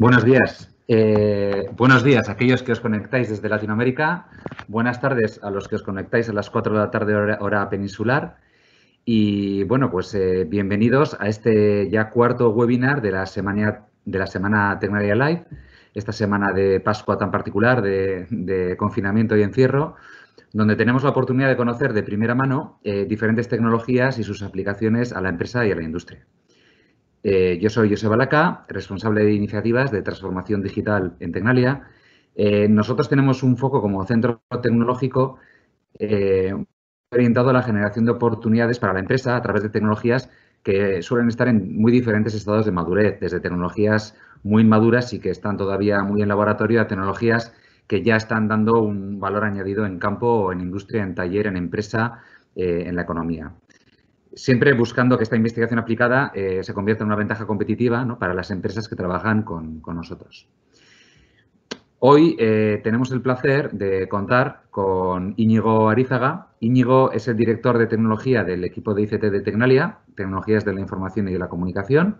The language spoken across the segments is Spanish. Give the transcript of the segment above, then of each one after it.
Buenos días. Eh, buenos días a aquellos que os conectáis desde Latinoamérica. Buenas tardes a los que os conectáis a las 4 de la tarde hora, peninsular. Y bueno, pues eh, bienvenidos a este ya cuarto webinar de la semana, de la semana Tecnaria Live, esta semana de Pascua tan particular de, confinamiento y encierro, donde tenemos la oportunidad de conocer de primera mano eh, diferentes tecnologías y sus aplicaciones a la empresa y a la industria. Eh, yo soy Joseba Balaca, responsable de iniciativas de transformación digital en Tecnalia. Eh, nosotros tenemos un foco como centro tecnológico eh, orientado a la generación de oportunidades para la empresa a través de tecnologías que suelen estar en muy diferentes estados de madurez, desde tecnologías muy inmaduras y que están todavía muy en laboratorio a tecnologías que ya están dando un valor añadido en campo, en industria, en taller, en empresa, en la economía siempre buscando que esta investigación aplicada eh, se convierta en una ventaja competitiva para las empresas que trabajan con, nosotros. Hoy eh, tenemos el placer de contar con Íñigo Arizaga. Íñigo es el director de tecnología del equipo de ICT de Tecnalia, Tecnologías de la Información y de la Comunicación.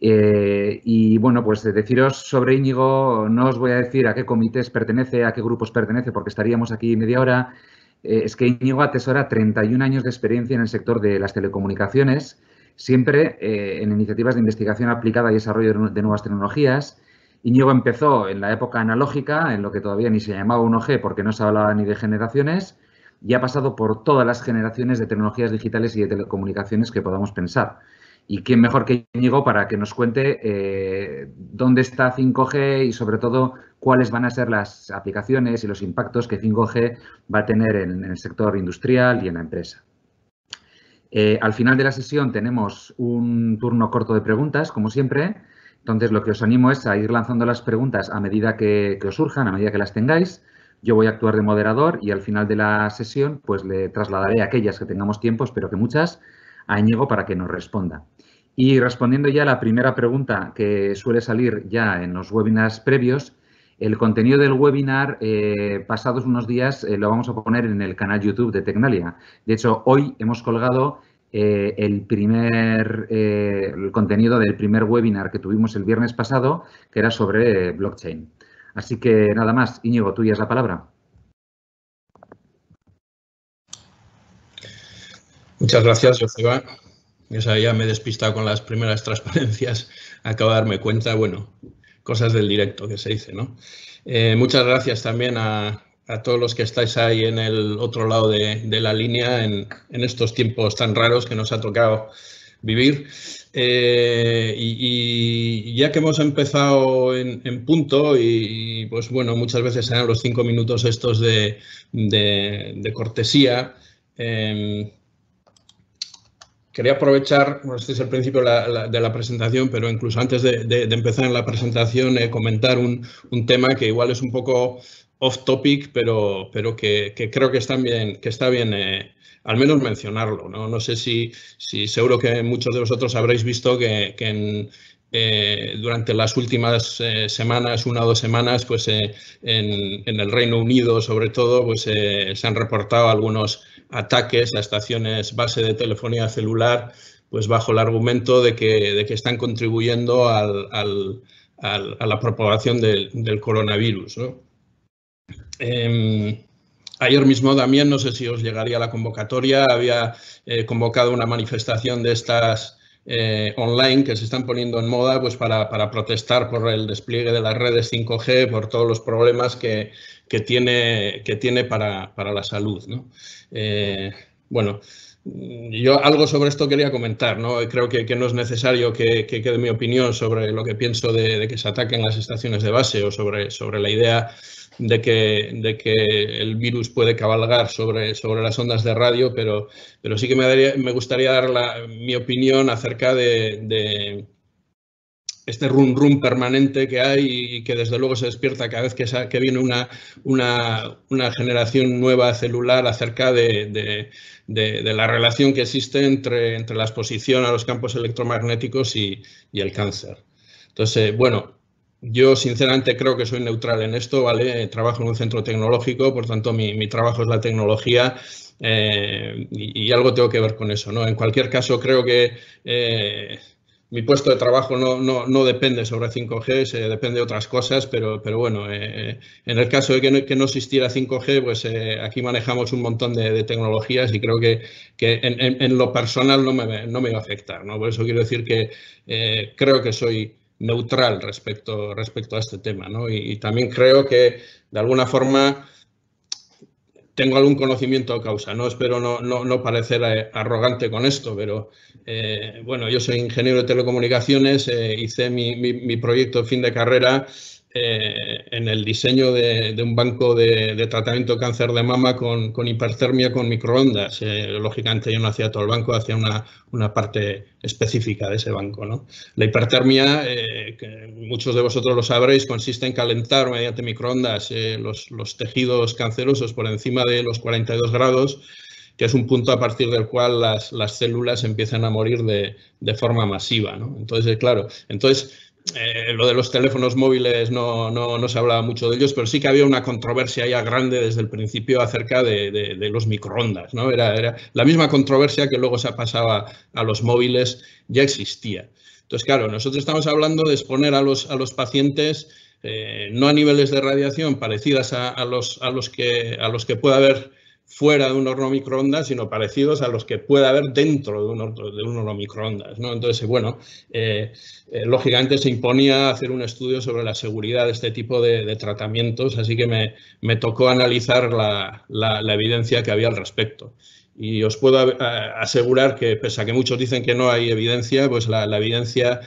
Eh, y bueno, pues deciros sobre Íñigo, no os voy a decir a qué comités pertenece, a qué grupos pertenece, porque estaríamos aquí media hora. Eh, es que Íñigo atesora 31 años de experiencia en el sector de las telecomunicaciones, siempre eh, en iniciativas de investigación aplicada y desarrollo de nuevas tecnologías. Íñigo empezó en la época analógica, en lo que todavía ni se llamaba 1G porque no se hablaba ni de generaciones, y ha pasado por todas las generaciones de tecnologías digitales y de telecomunicaciones que podamos pensar. Y quién mejor que Íñigo para que nos cuente eh, dónde está 5G y sobre todo cuáles van a ser las aplicaciones y los impactos que 5G va a tener en, el sector industrial y en la empresa. Eh, al final de la sesión tenemos un turno corto de preguntas, como siempre. Entonces, lo que os animo es a ir lanzando las preguntas a medida que, os surjan, a medida que las tengáis. Yo voy a actuar de moderador y al final de la sesión pues le trasladaré aquellas que tengamos tiempos, pero que muchas, a Íñigo para que nos responda. Y respondiendo ya a la primera pregunta que suele salir ya en los webinars previos, el contenido del webinar, eh, pasados unos días, eh, lo vamos a poner en el canal YouTube de Tecnalia. De hecho, hoy hemos colgado eh, el primer el contenido del primer webinar que tuvimos el viernes pasado, que era sobre blockchain. Así que nada más, Íñigo, ya es la palabra. Muchas gracias, José Ya Ya me he despistado con las primeras transparencias. Acabo de darme cuenta, bueno, cosas del directo que se dice, ¿no? Eh, muchas gracias también a, todos los que estáis ahí en el otro lado de, la línea en, estos tiempos tan raros que nos ha tocado vivir. Eh, y, ya que hemos empezado en, punto y, pues bueno, muchas veces serán los cinco minutos estos de, cortesía, eh, Quería aprovechar, este es el principio de la presentación, pero incluso antes de, empezar en la presentación, eh, comentar un, tema que igual es un poco off topic, pero, pero que, creo que, bien, que está bien eh, al menos mencionarlo. ¿no? sé si, seguro que muchos de vosotros habréis visto que, eh, durante las últimas semanas, una o dos semanas, pues en, en, el Reino Unido sobre todo, pues se han reportado algunos ataques a estaciones base de telefonía celular, pues bajo el argumento de que, de que están contribuyendo a la propagación del, coronavirus. Em, ayer mismo, también, no sé si os llegaría la convocatoria, había eh, convocado una manifestación de estas eh, online que se están poniendo en moda pues para, protestar por el despliegue de las redes 5G, por todos los problemas que, tiene, que tiene para, para la salud. Eh, bueno, yo algo sobre esto quería comentar, ¿no? Creo que, no es necesario que, quede mi opinión sobre lo que pienso de, que se ataquen las estaciones de base o sobre, sobre la idea de que, de que el virus puede cabalgar sobre, sobre las ondas de radio, pero, pero sí que me, daría, me gustaría dar la, mi opinión acerca de, este rum rum permanente que hay y que desde luego se despierta cada vez que, que viene una, una, generación nueva celular acerca de, la relación que existe entre, entre la exposición a los campos electromagnéticos y, y el cáncer. Entonces, bueno, yo sinceramente creo que soy neutral en esto, ¿vale? Trabajo en un centro tecnológico, por tanto mi, trabajo es la tecnología eh, y, algo tengo que ver con eso, ¿no? En cualquier caso creo que eh, mi puesto de trabajo no, depende sobre 5G, se depende de otras cosas, pero, bueno, eh, en el caso de que no, existiera 5G, pues aquí manejamos un montón de, tecnologías y creo que, en, lo personal no me, no va a afectar, ¿no? Por eso quiero decir que creo que soy neutral respecto, respecto a este tema. ¿no? Y, también creo que, de alguna forma, tengo algún conocimiento de causa. ¿no? Espero no, no, parecer eh, arrogante con esto, pero eh, bueno, yo soy ingeniero de telecomunicaciones, eh, hice mi, mi proyecto de fin de carrera eh, en el diseño de, un banco de, tratamiento de cáncer de mama con, hipertermia con microondas. Eh, lógicamente yo no hacía todo el banco, hacía una, una parte específica de ese banco. ¿no? La hipertermia, eh, que muchos de vosotros lo sabréis, consiste en calentar mediante microondas los, tejidos cancerosos por encima de los 42 grados que es un punto a partir del cual las, células empiezan a morir de, de forma masiva. ¿no? Entonces, claro, entonces eh, lo de los teléfonos móviles no, no, se hablaba mucho de ellos, pero sí que había una controversia ya grande desde el principio acerca de, los microondas. ¿no? Era, la misma controversia que luego se pasaba a los móviles, ya existía. Entonces, claro, nosotros estamos hablando de exponer a los, a los pacientes eh, no a niveles de radiación parecidas a, los, que, a los que puede haber fuera de un horno microondas, sino parecidos a los que puede haber dentro de un horno, de un microondas. ¿no? Entonces, bueno, eh, eh, lógicamente se imponía hacer un estudio sobre la seguridad de este tipo de, tratamientos, así que me, tocó analizar la, evidencia que había al respecto. Y os puedo asegurar que, pese a que muchos dicen que no hay evidencia, pues la, la evidencia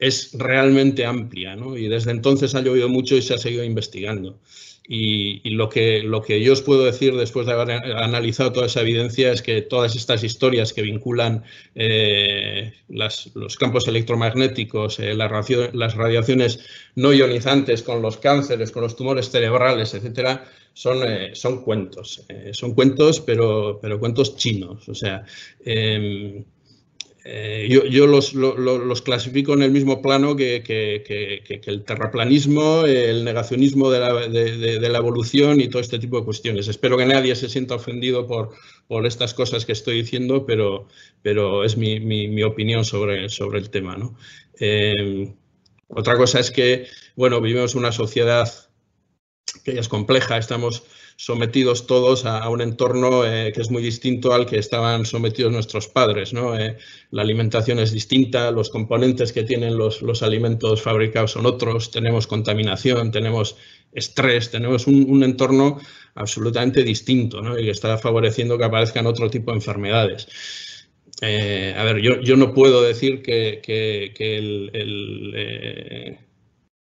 es realmente amplia, ¿no? Y desde entonces ha llovido mucho y se ha seguido investigando. Y, lo, que, lo que yo os puedo decir después de haber analizado toda esa evidencia es que todas estas historias que vinculan eh, los campos electromagnéticos, eh, las, radiaciones no ionizantes con los cánceres, con los tumores cerebrales, etcétera, son, eh, son cuentos. son cuentos, pero, pero cuentos chinos. O sea, em, eh, yo, los, clasifico en el mismo plano que, el terraplanismo, el negacionismo de la, evolución y todo este tipo de cuestiones. Espero que nadie se sienta ofendido por, por estas cosas que estoy diciendo, pero, pero es mi, opinión sobre, sobre el tema. Eh, otra cosa es que, bueno, vivimos una sociedad que es compleja, estamos sometidos todos a, un entorno eh, que es muy distinto al que estaban sometidos nuestros padres. Eh, la alimentación es distinta, los componentes que tienen los, los, alimentos fabricados son otros, tenemos contaminación, tenemos estrés, tenemos un, entorno absolutamente distinto ¿no? y que está favoreciendo que aparezcan otro tipo de enfermedades. Eh, a ver, yo, yo, no puedo decir que, que, el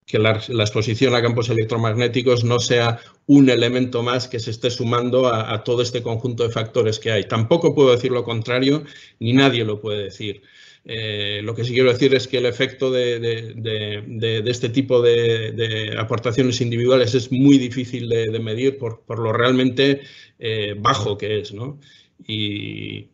que la, exposición a campos electromagnéticos no sea un elemento más que se esté sumando a, todo este conjunto de factores que hay. Tampoco puedo decir lo contrario, ni nadie lo puede decir. Eh, lo que sí quiero decir es que el efecto de, este tipo de, aportaciones individuales es muy difícil de, medir por, lo realmente eh, bajo que es. ¿no? Y,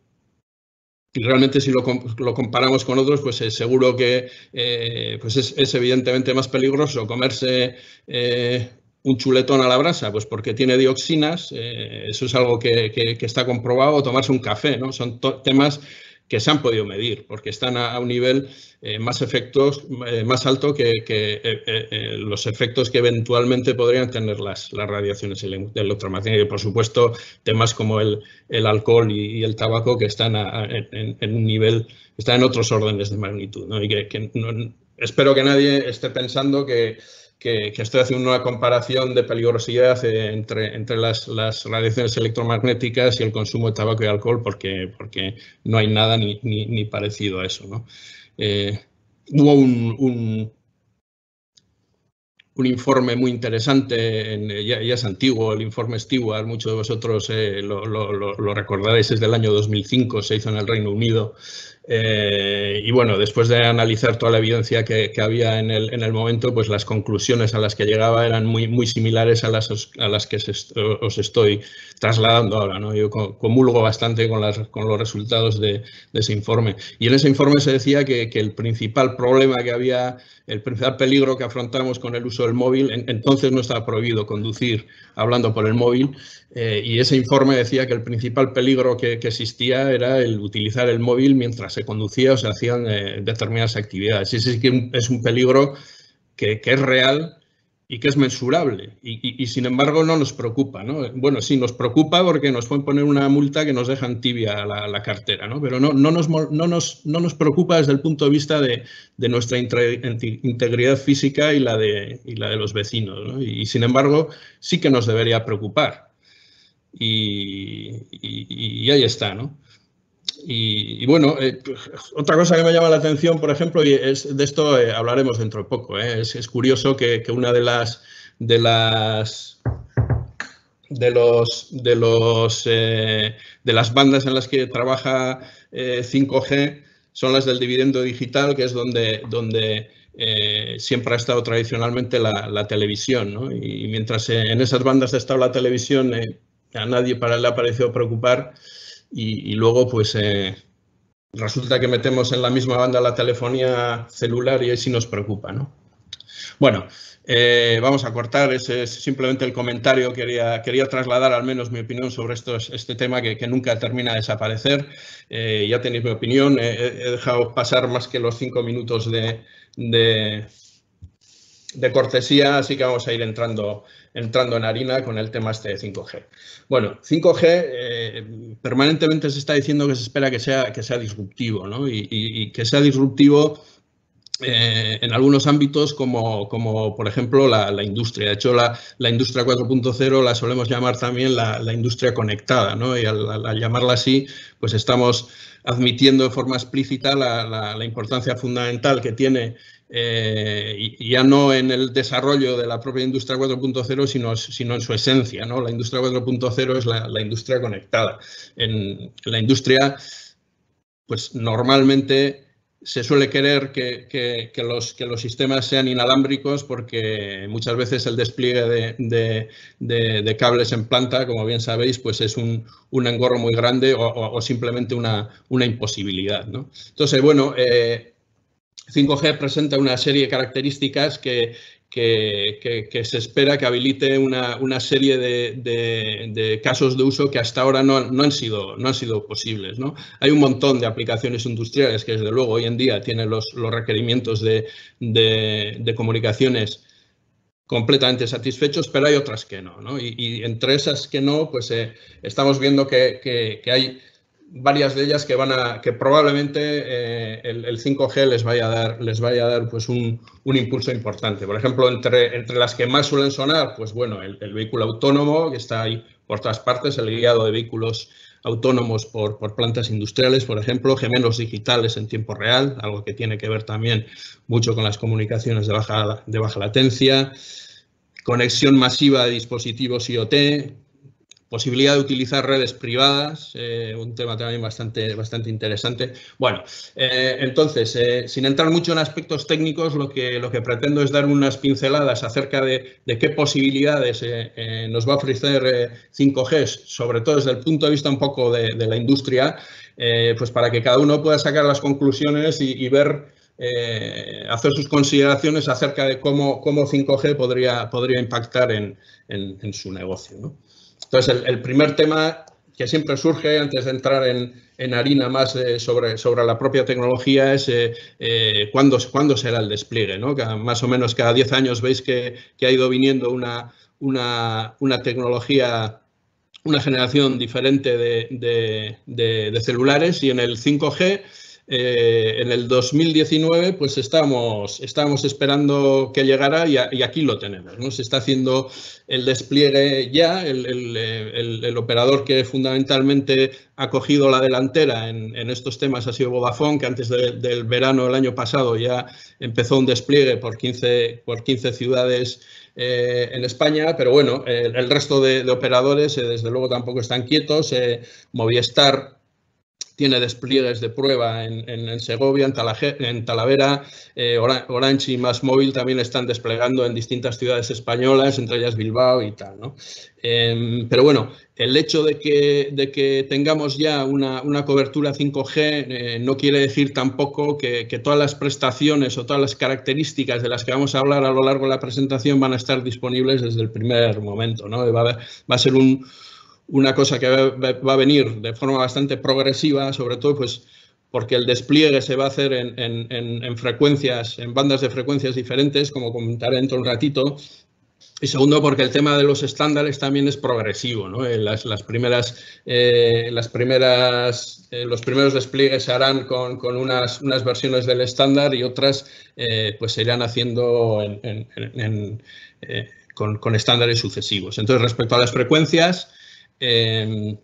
y realmente si lo, comparamos con otros, pues eh, seguro que eh, pues es, evidentemente más peligroso comerse eh, un chuletón a la brasa, pues porque tiene dioxinas, eso es algo que, que, está comprobado, o tomarse un café, ¿no? Son temas que se han podido medir, porque están a, un nivel eh, más efectos eh, más alto que, eh, los efectos que eventualmente podrían tener las, las radiaciones electromagnéticas. Y por supuesto, temas como el, el alcohol y, el tabaco que están a, en, un nivel, están en otros órdenes de magnitud. ¿no? Y que, espero que nadie esté pensando que que, estoy haciendo una comparación de peligrosidad entre, entre las, radiaciones electromagnéticas y el consumo de tabaco y alcohol, porque, porque no hay nada ni, parecido a eso. Eh, hubo un, un, informe muy interesante, en, ya, ya, es antiguo, el informe Stewart, muchos de vosotros eh, lo, lo, recordaréis, es del año 2005, se hizo en el Reino Unido eh, y bueno, después de analizar toda la evidencia que, había en el, en el, momento, pues las conclusiones a las que llegaba eran muy, muy similares a las, las que os estoy trasladando ahora. ¿no? Yo comulgo bastante con, con los resultados de, ese informe. Y en ese informe se decía que, el principal problema que había, el principal peligro que afrontamos con el uso del móvil, entonces no estaba prohibido conducir hablando por el móvil, eh, y ese informe decía que el principal peligro que existía era el utilizar el móvil mientras conducía o se hacían eh, determinadas actividades. es un peligro que, es real y que es mensurable. Y, sin embargo no nos preocupa. ¿no? Bueno, sí, nos preocupa porque nos pueden poner una multa que nos deja tibia la, cartera, ¿no? pero no, nos, nos, no nos preocupa desde el punto de vista de, nuestra integridad física y la de, la de los vecinos. ¿no? Y, sin embargo sí que nos debería preocupar. Y, y, ahí está, ¿no? Y, bueno, eh, otra cosa que me llama la atención, por ejemplo, y es de esto eh, hablaremos dentro de poco. Eh, es, curioso que, una de las de las de los de los de las bandas en las que trabaja 5G son las del dividendo digital, que es donde, donde siempre ha estado tradicionalmente la, televisión. Y mientras en esas bandas ha estado la televisión, a nadie para, le ha parecido preocupar y, luego pues eh, resulta que metemos en la misma banda la telefonía celular y ahí sí nos preocupa, ¿no? Bueno, eh, vamos a cortar, ese es simplemente el comentario, quería, quería trasladar al menos mi opinión sobre esto este tema que, nunca termina de desaparecer. Eh, ya tenéis mi opinión, he dejado pasar más que los cinco minutos de, de, de cortesía, así que vamos a ir entrando entrando en harina con el tema este de 5G. Bueno, 5G eh, permanentemente se está diciendo que se espera que sea, que sea disruptivo, ¿no? y, que sea disruptivo eh, en algunos ámbitos como, por ejemplo la, industria. De hecho, la, industria 4.0 la solemos llamar también la, industria conectada, ¿no? Y al, al, llamarla así, pues estamos admitiendo de forma explícita la, importancia fundamental que tiene eh, ya no en el desarrollo de la propia industria 4.0, sino, sino en su esencia. ¿no? La industria 4.0 es la, industria conectada. En la industria, pues normalmente se suele querer que, los, que los sistemas sean inalámbricos porque muchas veces el despliegue de, cables en planta, como bien sabéis, pues es un, engorro muy grande o, simplemente una, una imposibilidad. Entonces, bueno, eh, 5G presenta una serie de características que, se espera que habilite una, serie de, casos de uso que hasta ahora no, han, sido, no han sido posibles. ¿no? Hay un montón de aplicaciones industriales que desde luego hoy en día tienen los, requerimientos de, de, comunicaciones completamente satisfechos, pero hay otras que no. Y, entre esas que no, pues eh, estamos viendo que, que hay varias de ellas que van a, que probablemente eh, el, 5G les vaya a dar, les vaya a dar pues un, impulso importante. Por ejemplo, entre, entre las que más suelen sonar, pues bueno, el, vehículo autónomo, que está ahí por todas partes, el guiado de vehículos autónomos por, por, plantas industriales, por ejemplo, gemelos digitales en tiempo real, algo que tiene que ver también mucho con las comunicaciones de baja, de baja latencia, conexión masiva de dispositivos IoT, posibilidad de utilizar redes privadas, eh, un tema también bastante, bastante interesante. Bueno, eh, entonces, eh, sin entrar mucho en aspectos técnicos, lo que, lo que pretendo es dar unas pinceladas acerca de, qué posibilidades nos va a ofrecer 5G, sobre todo desde el punto de vista un poco de, la industria, pues para que cada uno pueda sacar las conclusiones y, ver hacer sus consideraciones acerca de cómo, cómo 5G podría, podría impactar en, en su negocio. ¿no? Entonces, el, primer tema que siempre surge antes de entrar en, harina más eh, sobre, la propia tecnología es eh, eh ¿cuándo, será el despliegue. más o menos cada 10 años veis que, ha ido viniendo una, una, una, tecnología, una generación diferente de celulares y en el 5G eh, en el 2019 pues estamos, esperando que llegara y, aquí lo tenemos. ¿no? Se está haciendo el despliegue ya, el, operador que fundamentalmente ha cogido la delantera en, estos temas ha sido Vodafone, que antes del verano del año pasado ya empezó un despliegue por 15, por ciudades eh, en España, pero bueno, el resto de, operadores eh, desde luego tampoco están quietos. Movistar tiene despliegues de prueba en, Segovia, en, Talavera, eh, Orange y Más Móvil también están desplegando en distintas ciudades españolas, entre ellas Bilbao y tal. Em, pero bueno, el hecho de que, que tengamos ya una, cobertura 5G eh, no quiere decir tampoco que, todas las prestaciones o todas las características de las que vamos a hablar a lo largo de la presentación van a estar disponibles desde el primer momento. ¿no? va a ser un, una cosa que va a venir de forma bastante progresiva, sobre todo pues porque el despliegue se va a hacer en, frecuencias, en bandas de frecuencias diferentes, como comentaré dentro de un ratito, y segundo, porque el tema de los estándares también es progresivo. ¿no? Eh, las, las, primeras, eh, las primeras, eh, los primeros despliegues se harán con, unas, versiones del estándar y otras pues se irán haciendo con, con, estándares sucesivos. Entonces, respecto a las frecuencias, 5G em,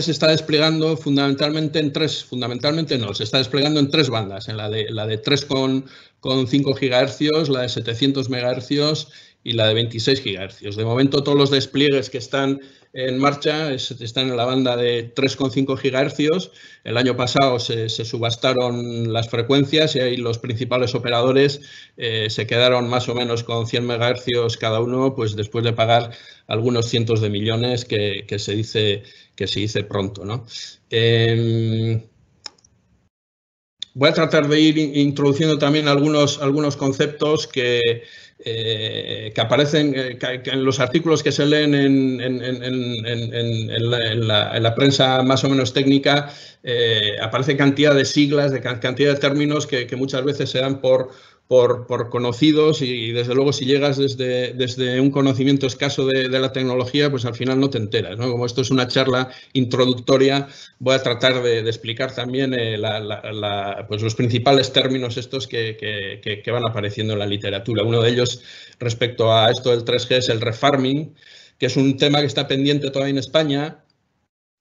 se está desplegando fundamentalmente en tres, fundamentalmente no, se está desplegando en tres bandas, en la de, la de 3,5 con, con GHz, la de 700 MHz y la de 26 GHz. De momento todos los despliegues que están en marcha están en la banda de 3,5 GHz. El año pasado se, subastaron las frecuencias y ahí los principales operadores eh, se quedaron más o menos con 100 MHz cada uno, pues después de pagar algunos cientos de millones que, se, dice, que se dice pronto. Em, voy a tratar de ir introduciendo también algunos, algunos conceptos que eh, que aparecen eh, en los artículos que se leen en, en, la, prensa más o menos técnica, eh, aparece cantidad de siglas, de cantidad de términos que, que muchas veces se dan por, por, conocidos y, desde luego si llegas desde, desde un conocimiento escaso de, la tecnología, pues al final no te enteras. Como esto es una charla introductoria, voy a tratar de, explicar también eh, pues los principales términos estos que, van apareciendo en la literatura. Uno de ellos respecto a esto del 3G es el refarming, que es un tema que está pendiente todavía en España,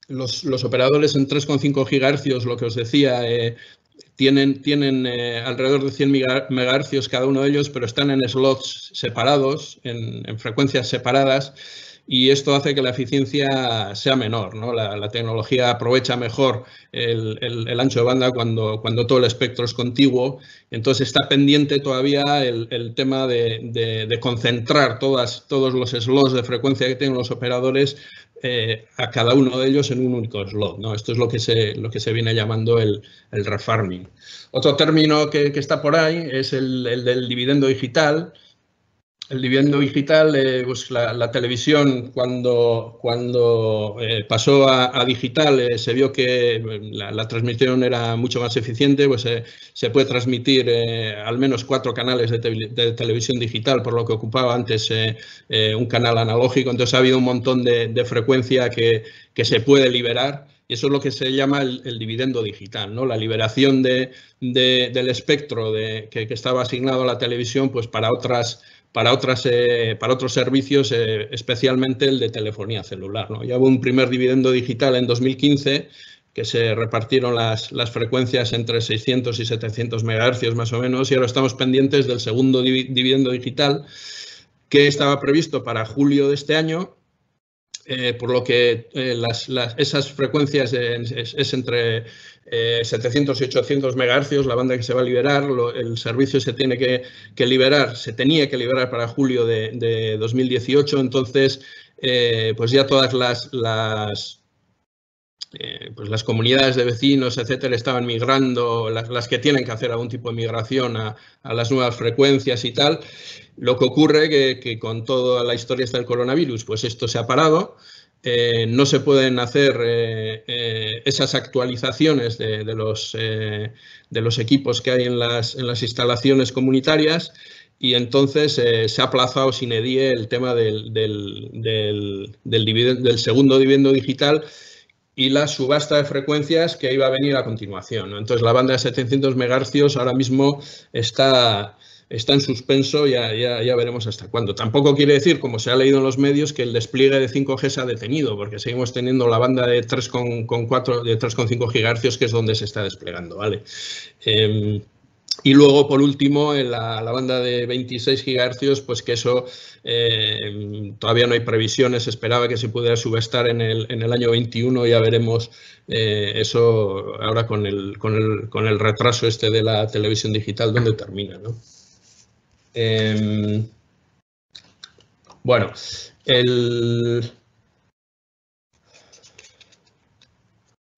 los, operadores en 3,5 gigahercios, lo que os decía, eh, tienen, eh, alrededor de 100 megahercios cada uno de ellos, pero están en slots separados, en, frecuencias separadas, y esto hace que la eficiencia sea menor. ¿no? La, tecnología aprovecha mejor el, ancho de banda cuando, todo el espectro es contiguo. Entonces está pendiente todavía el, tema de, de concentrar todas, todos los slots de frecuencia que tienen los operadores eh, a cada uno de ellos en un único slot. ¿no? Esto es lo que se, lo que se viene llamando el, el refarming. Otro término que, está por ahí es el, el del dividendo digital, el dividendo digital, eh, pues la, televisión cuando, cuando eh, pasó a, digital eh, se vio que la, transmisión era mucho más eficiente, pues se puede transmitir al menos cuatro canales de, televisión digital, por lo que ocupaba antes un canal analógico. Entonces ha habido un montón de, frecuencia que, se puede liberar. Y eso es lo que se llama el, dividendo digital, ¿no? La liberación de, del espectro que, estaba asignado a la televisión pues para otras para, otras, eh, para otros servicios, eh, especialmente el de telefonía celular. ¿no? Ya hubo un primer dividendo digital en 2015 que se repartieron las, frecuencias entre 600 y 700 MHz más o menos, y ahora estamos pendientes del segundo dividendo digital que estaba previsto para julio de este año, eh, por lo que las, esas frecuencias es entre 700 eh, y 800 megahercios, la banda que se va a liberar, el servicio se tiene que, liberar, se tenía que liberar para julio de, 2018, entonces eh, pues ya todas las, eh, pues las comunidades de vecinos, etcétera, estaban migrando, las, que tienen que hacer algún tipo de migración a, las nuevas frecuencias y tal. Lo que ocurre que, que con toda la historia está del coronavirus, pues esto se ha parado. Eh, no se pueden hacer eh, eh, esas actualizaciones de, los, de los equipos que hay en las, en las instalaciones comunitarias y entonces se ha aplazado sin edie el tema del, del, del, del segundo dividendo digital y la subasta de frecuencias que iba a venir a continuación. Entonces, la banda de 700 MHz ahora mismo está, está en suspenso, ya, ya, veremos hasta cuándo. Tampoco quiere decir, como se ha leído en los medios, que el despliegue de 5G se ha detenido, porque seguimos teniendo la banda de 3,4, de 3,5 GHz, que es donde se está desplegando, ¿vale? Em, y luego, por último, en la, banda de 26 GHz, pues que eso em, todavía no hay previsiones, esperaba que se pudiera subestar en el, en el año 21, ya veremos eh, eso ahora con el, retraso este de la televisión digital, dónde termina, ¿no? Em, bueno,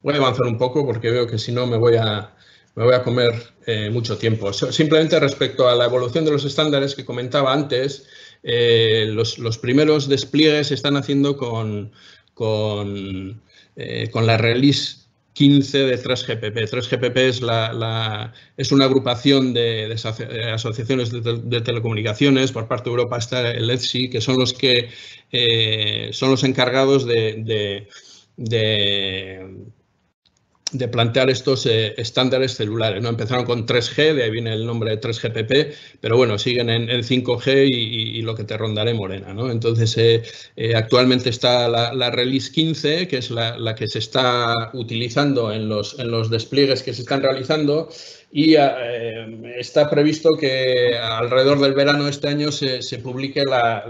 Voy a avanzar un poco porque veo que si no me voy a, voy a comer eh, mucho tiempo. Simplemente respecto a la evolución de los estándares que comentaba antes, eh, los, primeros despliegues se están haciendo con, con, eh, con la release 15 de 3GPP. 3GPP es, la, es una agrupación de, de asociaciones de, telecomunicaciones, por parte de Europa está el ETSI, que son los que eh, son los encargados de de plantear estos eh, estándares celulares. ¿no? Empezaron con 3G, de ahí viene el nombre de 3GPP, pero bueno, siguen en 5G y, lo que te rondaré morena. Entonces, eh, eh, actualmente está la, la, Release 15, que es la, que se está utilizando en los, en los despliegues que se están realizando y eh, está previsto que alrededor del verano de este año se, publique la,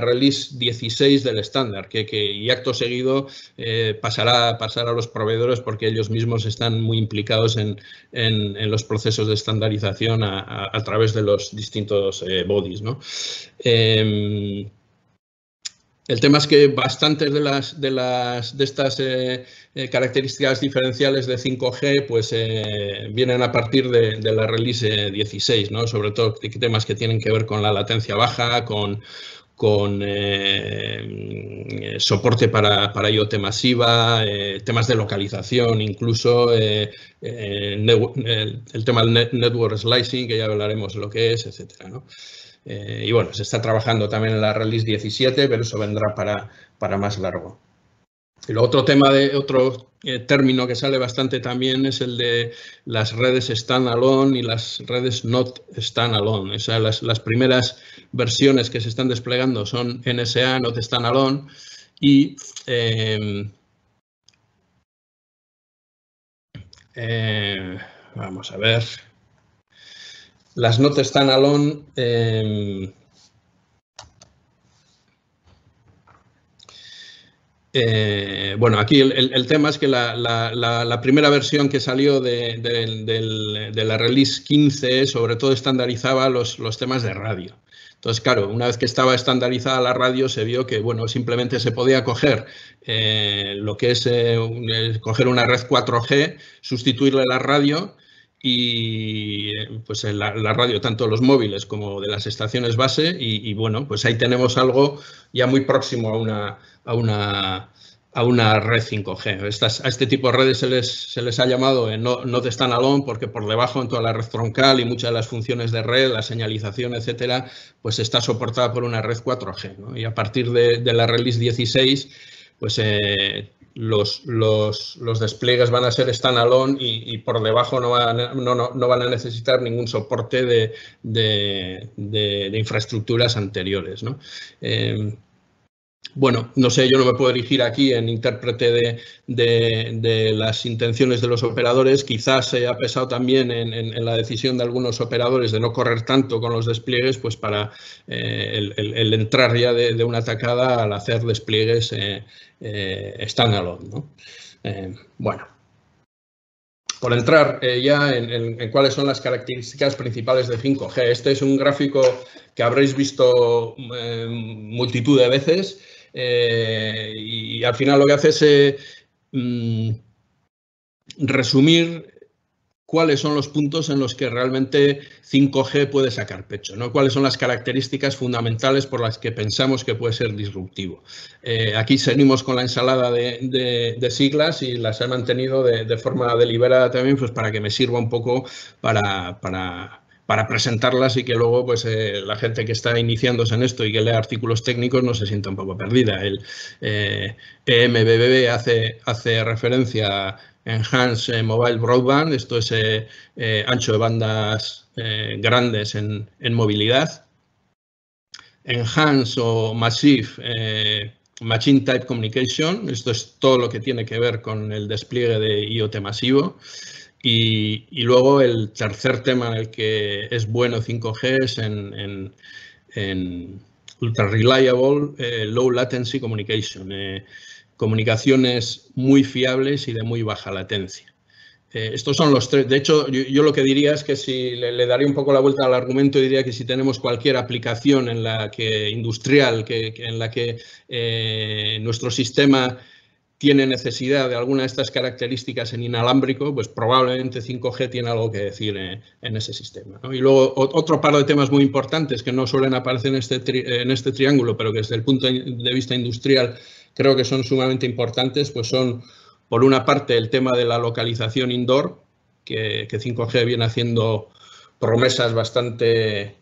release 16 del estándar, que, y acto seguido eh, pasará, pasar a los proveedores porque ellos mismos están muy implicados en, los procesos de estandarización a, través de los distintos eh, bodies. ¿no? Em, el tema es que bastantes de las de las de estas eh, eh, características diferenciales de 5G pues eh, vienen a partir de, la release 16, Sobre todo temas que tienen que ver con la latencia baja, con con soporte para, para, IoT masiva, temas de localización, incluso el, tema del network slicing, que ya hablaremos lo que es, etcétera. ¿no? Eh, y bueno, se está trabajando también en la release 17, pero eso vendrá para, para más largo. El otro tema de otro eh, término que sale bastante también es el de las redes standalone y las redes not standalone. alone. las, primeras versiones que se están desplegando son NSA, not standalone, y em, eh, vamos a ver. Las notas están alone em, eh, bueno, aquí el, tema es que la, primera versión que salió de, la release 15 sobre todo estandarizaba los, temas de radio. Entonces, claro, una vez que estaba estandarizada la radio, se vio que, bueno, simplemente se podía coger eh, lo que es eh, coger una red 4G, sustituirle la radio y eh, pues la, radio, tanto los móviles como de las estaciones base. Y, bueno, pues ahí tenemos algo ya muy próximo a una, a una, a una red 5G. Estas, a este tipo de redes se les, se les ha llamado eh, no, no de alone porque por debajo en toda la red troncal y muchas de las funciones de red, la señalización, etcétera, pues está soportada por una red 4G. Y a partir de, la release 16 pues eh, los, despliegues van a ser standalone y, por debajo no van, a, no, van a necesitar ningún soporte de, infraestructuras anteriores. Eh, bueno, no sé, yo no me puedo dirigir aquí en intérprete de, las intenciones de los operadores. Quizás se ha pesado también en, la decisión de algunos operadores de no correr tanto con los despliegues, pues para eh, el, entrar ya de, una atacada al hacer despliegues eh, eh, eh bueno por entrar eh, ya en, cuáles son las características principales de 5G. Este es un gráfico que habréis visto multitud de veces. Eh, y al final lo que hace es eh, mm, resumir cuáles son los puntos en los que realmente 5G puede sacar pecho, ¿no? cuáles son las características fundamentales por las que pensamos que puede ser disruptivo. Eh, aquí seguimos con la ensalada de, siglas y las he mantenido de, forma deliberada también pues para que me sirva un poco para para presentarlas y que luego pues, eh, la gente que está iniciándose en esto y que lea artículos técnicos no se sienta un poco perdida. El eh, e hace, hace referencia a Enhanced eh, Mobile Broadband, esto es eh, ancho de bandas grandes en, en, movilidad. Enhanced o Massive Machine Type Communication, esto es todo lo que tiene que ver con el despliegue de IoT masivo. Y, luego el tercer tema en el que es bueno 5G es en, Ultra Reliable eh, Low Latency Communication, eh, comunicaciones muy fiables y de muy baja latencia. Eh, estos son los tres. De hecho, yo, lo que diría es que si le, daría un poco la vuelta al argumento, diría que si tenemos cualquier aplicación en la que industrial, en la que nuestro sistema tiene necesidad de alguna de estas características en inalámbrico, pues probablemente 5G tiene algo que decir en, ese sistema. Y luego otro par de temas muy importantes que no suelen aparecer este en este, triángulo, pero que desde el punto de vista industrial creo que son sumamente importantes, pues son, por una parte, el tema de la localización indoor, que, 5G viene haciendo promesas bastante,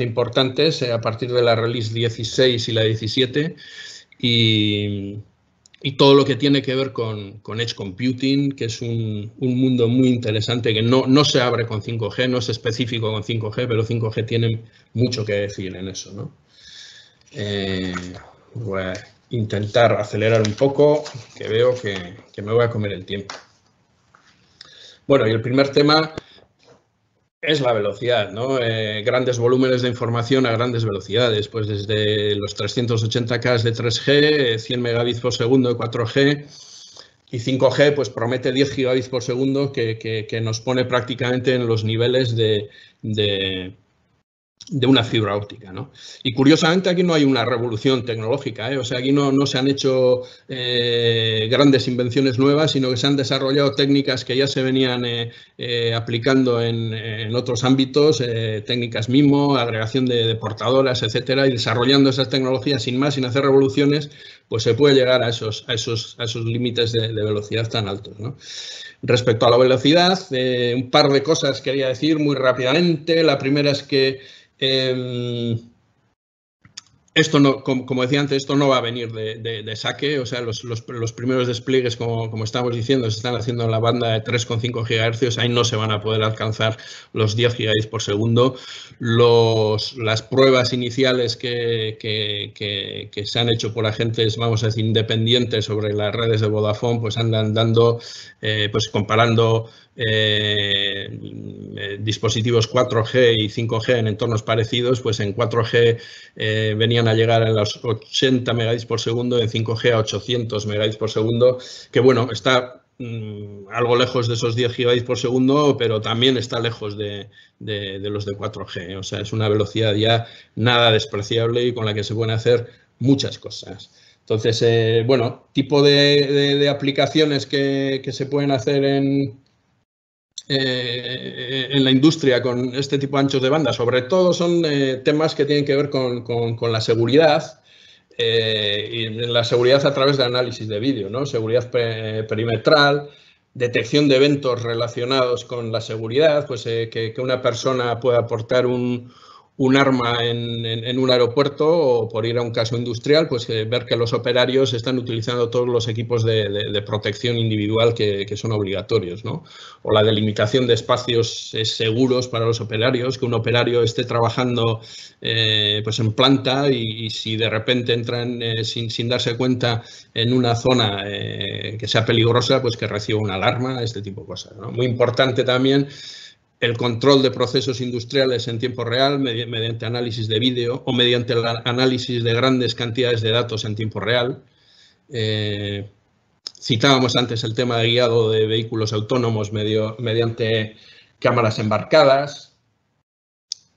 importantes eh, a partir de la release 16 y la 17. Y, y todo lo que tiene que ver con, con Edge Computing, que es un, mundo muy interesante que no, se abre con 5G, no es específico con 5G, pero 5G tiene mucho que decir en eso. ¿no? Eh, voy a intentar acelerar un poco, que veo que, que me voy a comer el tiempo. Bueno, y el primer tema es la velocidad, ¿no? Eh, grandes volúmenes de información a grandes velocidades, pues desde los 380K de 3G, 100 megabits por segundo de 4G y 5G, pues promete 10 gigabits por segundo que, nos pone prácticamente en los niveles de de una fibra óptica. Y curiosamente aquí no hay una revolución tecnológica, ¿eh? o sea, aquí no, no se han hecho eh, grandes invenciones nuevas, sino que se han desarrollado técnicas que ya se venían eh, aplicando en, otros ámbitos, técnicas mismo, agregación de, de, portadoras, etcétera, y desarrollando esas tecnologías sin más, sin hacer revoluciones, pues se puede llegar a esos, a esos, a esos límites de, velocidad tan altos. Respecto a la velocidad, eh, un par de cosas quería decir muy rápidamente. La primera es que em, esto no, como, decía antes, esto no va a venir de, saque, o sea, los, primeros despliegues, como, estamos diciendo, se están haciendo en la banda de 3,5 GHz, ahí no se van a poder alcanzar los 10 GHz por segundo. Los, las pruebas iniciales que, que, que, se han hecho por agentes, vamos a decir, independientes sobre las redes de Vodafone, pues andan dando, eh, pues comparando eh, eh, dispositivos 4G y 5G en entornos parecidos, pues en 4G eh, venían a llegar a los 80 megabits por segundo, en 5G a 800 megabits por segundo, que bueno, está mm, algo lejos de esos 10 gigabits por segundo, pero también está lejos de, los de 4G. O sea, es una velocidad ya nada despreciable y con la que se pueden hacer muchas cosas. Entonces, bueno, tipo de, aplicaciones que se pueden hacer en, eh, en la industria con este tipo de anchos de banda. Sobre todo son eh, temas que tienen que ver con, la seguridad. Eh, y la seguridad a través de análisis de vídeo, ¿no? seguridad perimetral, detección de eventos relacionados con la seguridad, pues que, que, una persona pueda aportar un, un arma en, un aeropuerto o por ir a un caso industrial, pues eh, ver que los operarios están utilizando todos los equipos de, protección individual que, son obligatorios, ¿no? O la delimitación de espacios eh, seguros para los operarios, que un operario esté trabajando eh, pues en planta y, si de repente entran sin, sin, darse cuenta en una zona que sea peligrosa, pues que reciba una alarma, este tipo de cosas, Muy importante también el control de procesos industriales en tiempo real mediante análisis de vídeo o mediante el análisis de grandes cantidades de datos en tiempo real. Eh, citábamos antes el tema de guiado de vehículos autónomos mediante cámaras embarcadas,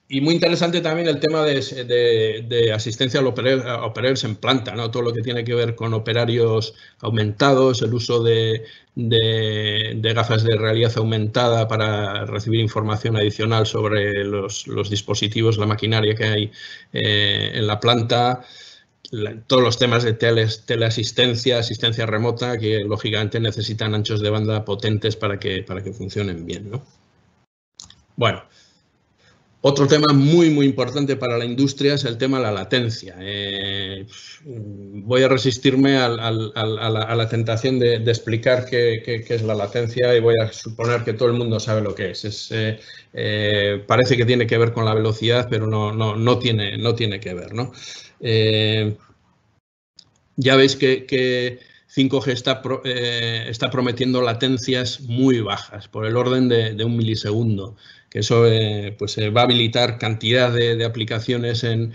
y muy interesante también el tema de, asistencia a operarios en planta, ¿no? todo lo que tiene que ver con operarios aumentados, el uso de, de gafas de realidad aumentada para recibir información adicional sobre los, dispositivos, la maquinaria que hay eh, en la planta, todos los temas de teles, teleasistencia, asistencia remota, que lógicamente necesitan anchos de banda potentes para que, para que funcionen bien. Bueno. Otro tema muy, muy importante para la industria es el tema de la latencia. Eh, voy a resistirme a, la, tentación de, explicar qué, es la latencia y voy a suponer que todo el mundo sabe lo que es. Eh, eh, parece que tiene que ver con la velocidad, pero no, tiene, no tiene que ver. ya veis que, 5G está, prometiendo latencias muy bajas, por el orden de un milisegundo eso eh, pues, eh, va a habilitar cantidad de, aplicaciones en,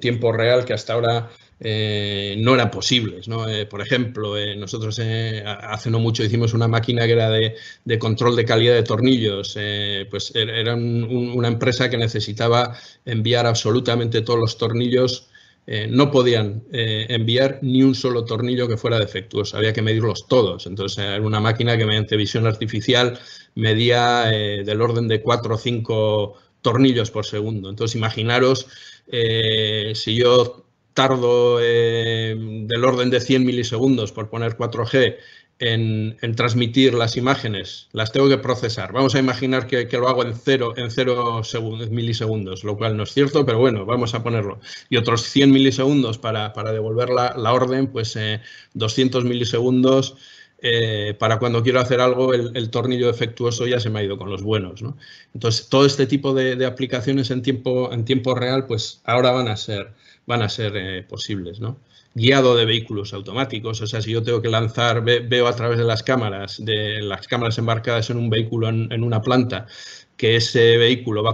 tiempo real que hasta ahora eh, no eran posibles. por ejemplo, nosotros hace no mucho hicimos una máquina que era de, control de calidad de tornillos. pues er, era una empresa que necesitaba enviar absolutamente todos los tornillos eh, no podían eh, enviar ni un solo tornillo que fuera defectuoso, había que medirlos todos. Entonces eh, era una máquina que mediante visión artificial medía del orden de 4 o 5 tornillos por segundo. Entonces imaginaros si yo tardo del orden de 100 milisegundos por poner 4G en, transmitir las imágenes, las tengo que procesar. Vamos a imaginar que, lo hago en cero, en cero milisegundos, lo cual no es cierto, pero bueno, vamos a ponerlo. Y otros 100 milisegundos para, devolver la, orden, pues 200 eh, milisegundos. Eh, para cuando quiero hacer algo, el, tornillo defectuoso ya se me ha ido con los buenos. Entonces, todo este tipo de, aplicaciones en tiempo, en tiempo real, pues ahora van a ser, eh, posibles. ¿no? guiado de vehículos automáticos. O sea, si yo tengo que lanzar, veo a través de las cámaras, de las cámaras embarcadas en un vehículo, en, una planta, que ese vehículo va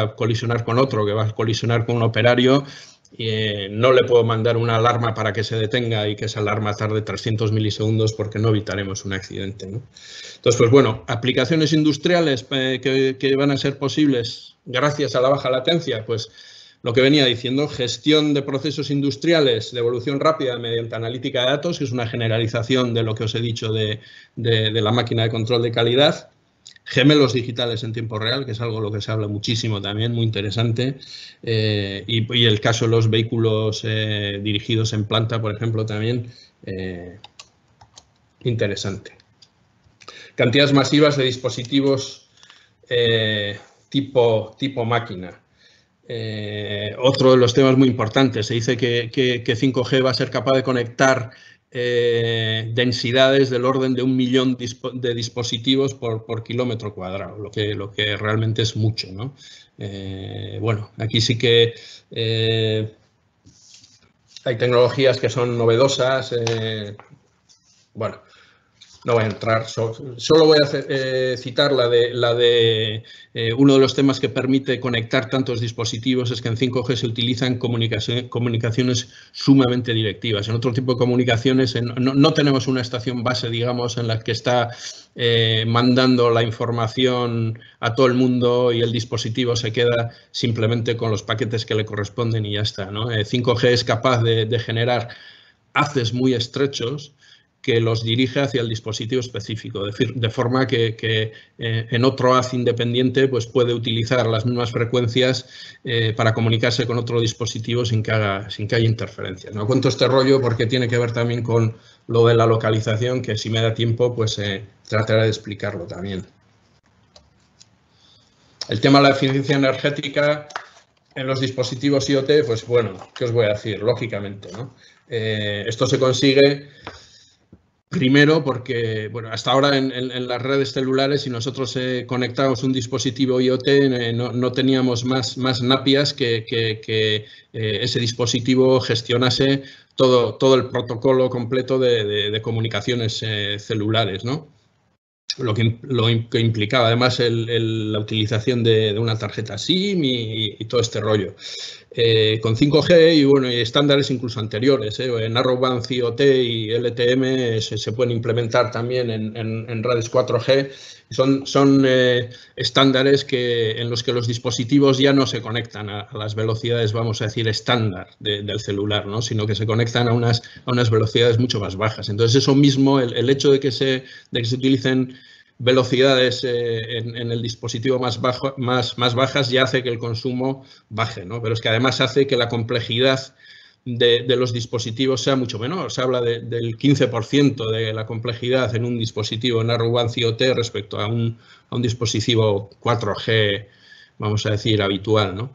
a, colisionar con otro, que va a colisionar con un operario, y eh, no le puedo mandar una alarma para que se detenga y que esa alarma tarde 300 milisegundos porque no evitaremos un accidente. Entonces, pues bueno, aplicaciones industriales eh, que van a ser posibles gracias a la baja latencia, pues lo que venía diciendo, gestión de procesos industriales de evolución rápida mediante analítica de datos, que es una generalización de lo que os he dicho de, la máquina de control de calidad, gemelos digitales en tiempo real, que es algo de lo que se habla muchísimo también, muy interesante, eh, y, el caso de los vehículos eh, dirigidos en planta, por ejemplo, también eh, interesante. Cantidades masivas de dispositivos tipo, tipo máquina. Eh, otro de los temas muy importantes, se dice que, 5G va a ser capaz de conectar eh, densidades del orden de un millón de dispositivos por, kilómetro cuadrado, lo que, lo que realmente es mucho. Eh, bueno, aquí sí que hay tecnologías que son novedosas. bueno, no voy a entrar, solo voy a eh, citar la de, eh, uno de los temas que permite conectar tantos dispositivos es que en 5G se utilizan comunicaciones, sumamente directivas. En otro tipo de comunicaciones no, tenemos una estación base, digamos, en la que está eh, mandando la información a todo el mundo y el dispositivo se queda simplemente con los paquetes que le corresponden y ya está. 5 5G es capaz de generar haces muy estrechos que los dirige hacia el dispositivo específico, de, forma que, eh, en otro haz independiente pues puede utilizar las mismas frecuencias eh, para comunicarse con otro dispositivo sin que, sin que haya interferencias. No cuento este rollo porque tiene que ver también con lo de la localización, que si me da tiempo pues eh, trataré de explicarlo también. El tema de la eficiencia energética en los dispositivos IoT, pues bueno, ¿qué os voy a decir? Lógicamente, ¿no? esto se consigue Primero, porque bueno, hasta ahora en, las redes celulares, si nosotros eh, conectábamos un dispositivo IoT, eh, no, teníamos más, más napias que, eh, ese dispositivo gestionase todo, todo el protocolo completo de, comunicaciones celulares, ¿no? Lo que, lo implicaba además la utilización de, una tarjeta SIM y todo este rollo. Eh, con 5G y bueno, y estándares incluso anteriores. Eh, en Narrowband, COT y LTM se, se pueden implementar también en, en, redes 4G. Son, son eh, estándares que, en los que los dispositivos ya no se conectan a, las velocidades, vamos a decir, estándar del celular, ¿no? sino que se conectan a unas, a unas velocidades mucho más bajas. Entonces, eso mismo, el, el hecho de que se, de que se utilicen velocidades eh, en, el dispositivo más, bajo, más, más, bajas ya hace que el consumo baje, ¿no? Pero es que además hace que la complejidad de, los dispositivos sea mucho menor. Se habla del 15% de la complejidad en un dispositivo en r respecto a un, a un dispositivo 4G, vamos a decir, habitual, ¿no?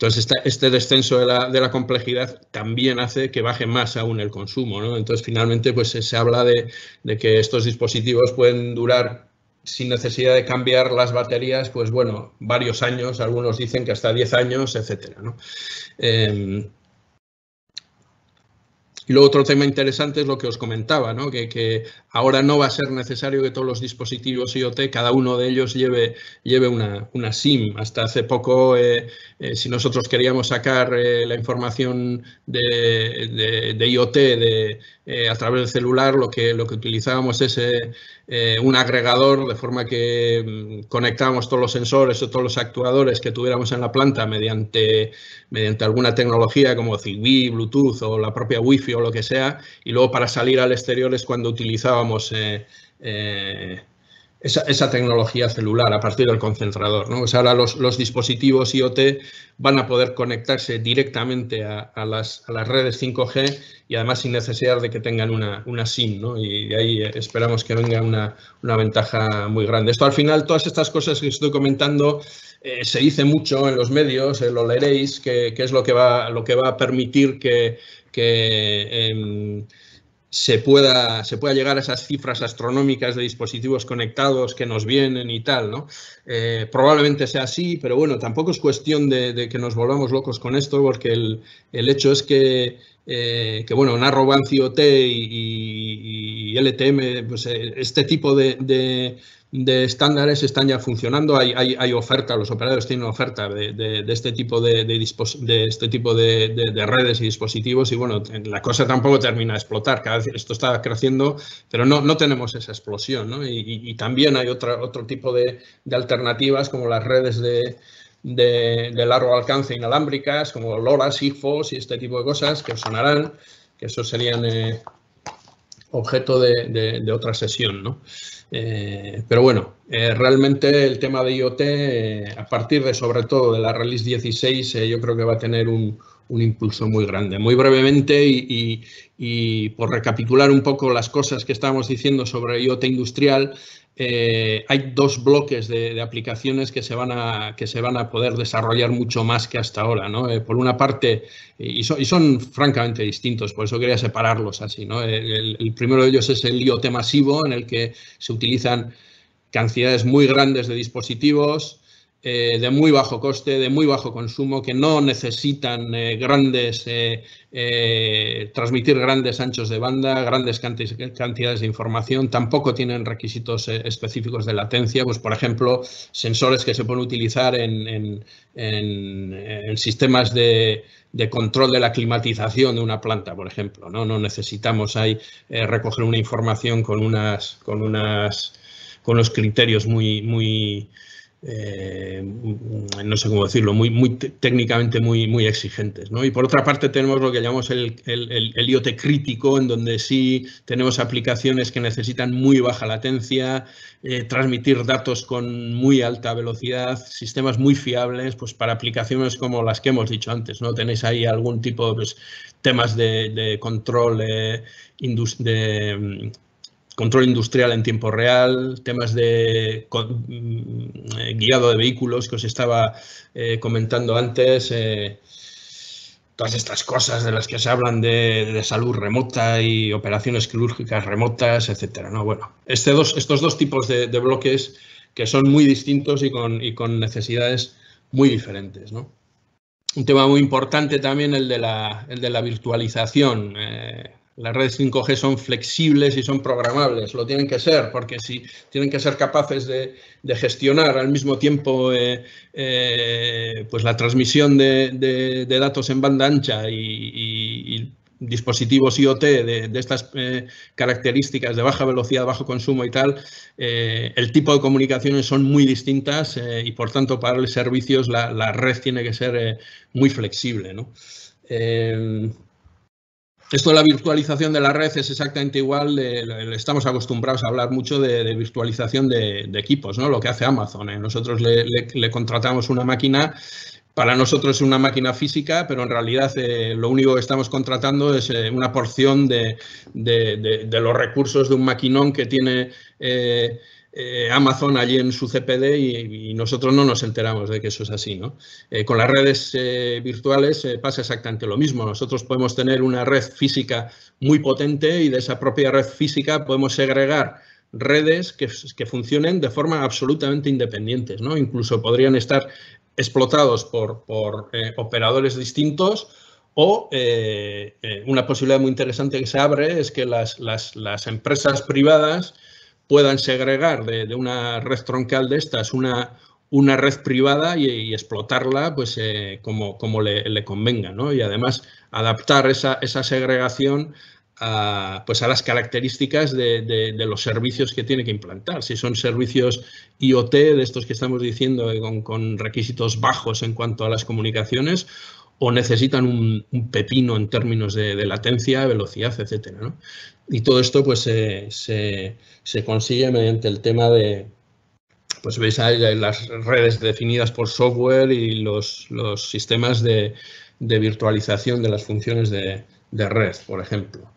Entonces, este descenso de la, complejidad también hace que baje más aún el consumo. Entonces, finalmente, pues se, habla de, que estos dispositivos pueden durar sin necesidad de cambiar las baterías, pues bueno, varios años, algunos dicen que hasta 10 años, etcétera. Em, y luego otro tema interesante es lo que os comentaba, ¿no? que, ahora no va a ser necesario que todos los dispositivos IoT, cada uno de ellos lleve, lleve una, SIM. Hasta hace poco, eh, eh, si nosotros queríamos sacar eh, la información de, de, de IoT de, eh, a través del celular lo que, lo que utilizábamos es eh, eh, un agregador, de forma que mm, conectábamos todos los sensores o todos los actuadores que tuviéramos en la planta mediante, mediante alguna tecnología como Zigbee, Bluetooth o la propia Wi-Fi o lo que sea, y luego para salir al exterior es cuando utilizábamos... Eh, esa, tecnología celular a partir del concentrador. ¿no? Pues ahora los, los, dispositivos IoT van a poder conectarse directamente a, las, las, redes 5G y además sin necesidad de que tengan una, una SIM. Y de ahí eh, esperamos que venga una, una, ventaja muy grande. Esto al final, todas estas cosas que estoy comentando, eh, se dice mucho en los medios, eh, lo leeréis, que, es lo que, va, lo que va a permitir que... Em, se pueda, se pueda llegar a esas cifras astronómicas de dispositivos conectados que nos vienen y tal, ¿no? Eh, probablemente sea así, pero bueno, tampoco es cuestión de, que nos volvamos locos con esto, porque el, el hecho es que, eh, que, bueno, una IoT y, y LTM, pues, eh, este tipo de, estándares están ya funcionando. Hay, oferta, los operadores tienen oferta de, este tipo, de, este tipo de, redes y dispositivos. Y bueno, la cosa tampoco termina de explotar. Cada esto está creciendo, pero no, tenemos esa explosión. Y, también hay otra, otro tipo de alternativas como las redes de, largo alcance inalámbricas, como LoRa, IFOS y este tipo de cosas que os sonarán, que eso serían eh, objeto de, otra sesión. ¿no? Eh, pero bueno, eh, realmente el tema de IoT, eh, a partir de sobre todo de la Release 16, yo creo que va a tener un, impulso muy grande. Muy brevemente y, y, por recapitular un poco las cosas que estábamos diciendo sobre IoT industrial, eh, hay dos bloques de, aplicaciones que se, van a, que se, van a, poder desarrollar mucho más que hasta ahora. Eh, por una parte, y, son francamente distintos, por eso quería separarlos así. ¿no? el, primero de ellos es el IoT masivo, en el que se utilizan cantidades muy grandes de dispositivos eh, de muy bajo coste, de muy bajo consumo, que no necesitan eh, grandes, eh, transmitir grandes anchos de banda, grandes cantidades de información, tampoco tienen requisitos específicos de latencia, pues por ejemplo, sensores que se pueden utilizar en, sistemas de, control de la climatización de una planta, por ejemplo. No, necesitamos ahí recoger una información con unas, con unas, con los criterios muy, muy, eh, no sé cómo decirlo, muy, muy técnicamente muy, muy exigentes. ¿no? Y por otra parte tenemos lo que llamamos el, IoT crítico, en donde sí tenemos aplicaciones que necesitan muy baja latencia, eh, transmitir datos con muy alta velocidad, sistemas muy fiables, pues para aplicaciones como las que hemos dicho antes, ¿no? Tenéis ahí algún tipo de pues, temas de, control eh, de, control industrial en tiempo real, temas de mm, guiado de vehículos que os estaba eh, comentando antes, eh, todas estas cosas de las que se hablan de, salud remota y operaciones quirúrgicas remotas, etcétera. ¿no? Bueno, este estos dos tipos de, bloques que son muy distintos y con, necesidades muy diferentes. Un tema muy importante también el de la, el de la virtualización. Eh, las redes 5G son flexibles y son programables, lo tienen que ser, porque si tienen que ser capaces de, gestionar al mismo tiempo eh, eh, pues la transmisión de, datos en banda ancha y, dispositivos IoT de, estas eh, características de baja velocidad, bajo consumo y tal, el tipo de comunicaciones son muy distintas y por tanto para los servicios la, red tiene que ser muy flexible. ¿no? Esto de la virtualización de la red es exactamente igual, estamos acostumbrados a hablar mucho de, virtualización de, equipos, ¿no? lo que hace Amazon. ¿eh? Nosotros le, contratamos una máquina, para nosotros es una máquina física, pero en realidad eh, lo único que estamos contratando es eh, una porción de, los recursos de un maquinón que tiene... Eh, Amazon allí en su CPD y, nosotros no nos enteramos de que eso es así. Eh, con las redes eh, virtuales pasa exactamente lo mismo. Nosotros podemos tener una red física muy potente y de esa propia red física podemos segregar redes que, funcionen de forma absolutamente independientes. ¿no? Incluso podrían estar explotados por, operadores distintos o una posibilidad muy interesante que se abre es que las empresas privadas puedan segregar de, una red troncal de estas una, una red privada y, explotarla pues, eh, como, como le, convenga. Y además adaptar esa, esa segregación a, pues a las características de, los servicios que tiene que implantar. Si son servicios IoT, de estos que estamos diciendo, eh, con requisitos bajos en cuanto a las comunicaciones, o necesitan un, pepino en términos de, latencia, velocidad, etc. Y todo esto pues, se, consigue mediante el tema de, pues veis las redes definidas por software y los, sistemas de, virtualización de las funciones de, red, por ejemplo.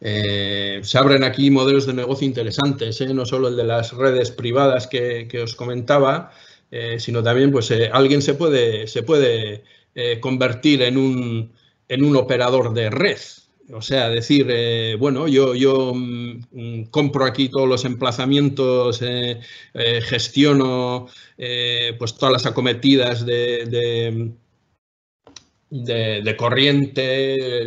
Eh, se abren aquí modelos de negocio interesantes, ¿eh? no solo el de las redes privadas que, os comentaba, eh, sino también pues alguien se puede, se puede eh, convertir en un, en un operador de red. O sea, decir, eh, bueno, yo, yo mm, mm, compro aquí todos los emplazamientos, eh, gestiono pues todas las acometidas de, de, corriente,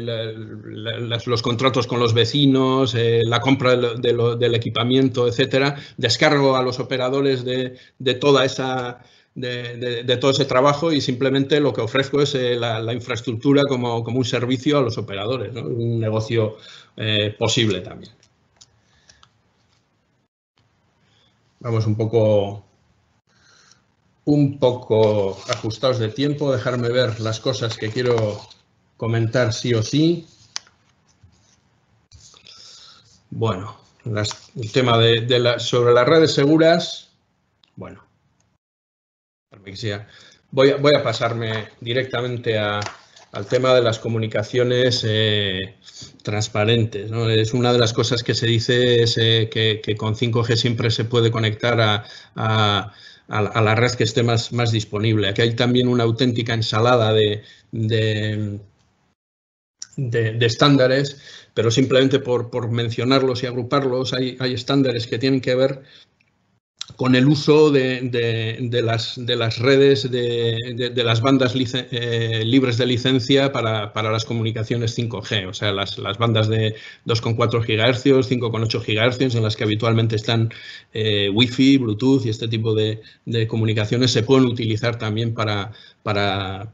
los contratos con los vecinos, la compra del equipamiento, etcétera. Descargo a los operadores de, toda esa de, todo ese trabajo y simplemente lo que ofrezco es eh, la, infraestructura como, un servicio a los operadores, un negocio eh, posible también. Vamos un poco, un poco ajustados de tiempo, dejarme ver las cosas que quiero comentar sí o sí. Bueno, el tema de, de sobre las redes seguras, bueno, Voy a, voy a pasarme directamente al tema de las comunicaciones eh, transparentes. Es una de las cosas que se dice eh, que, con 5G siempre se puede conectar a, la red que esté más, disponible. Aquí hay también una auténtica ensalada de, de, estándares, pero simplemente por, por mencionarlos y agruparlos, hay, hay estándares que tienen que ver con el uso de, de, las, de las, redes de, las bandas eh, libres de licencia para, las comunicaciones 5G, o sea, las, bandas de 2,4 GHz, 5,8 GHz, en las que habitualmente están eh, Wi-Fi, Bluetooth y este tipo de, comunicaciones, se pueden utilizar también para, para,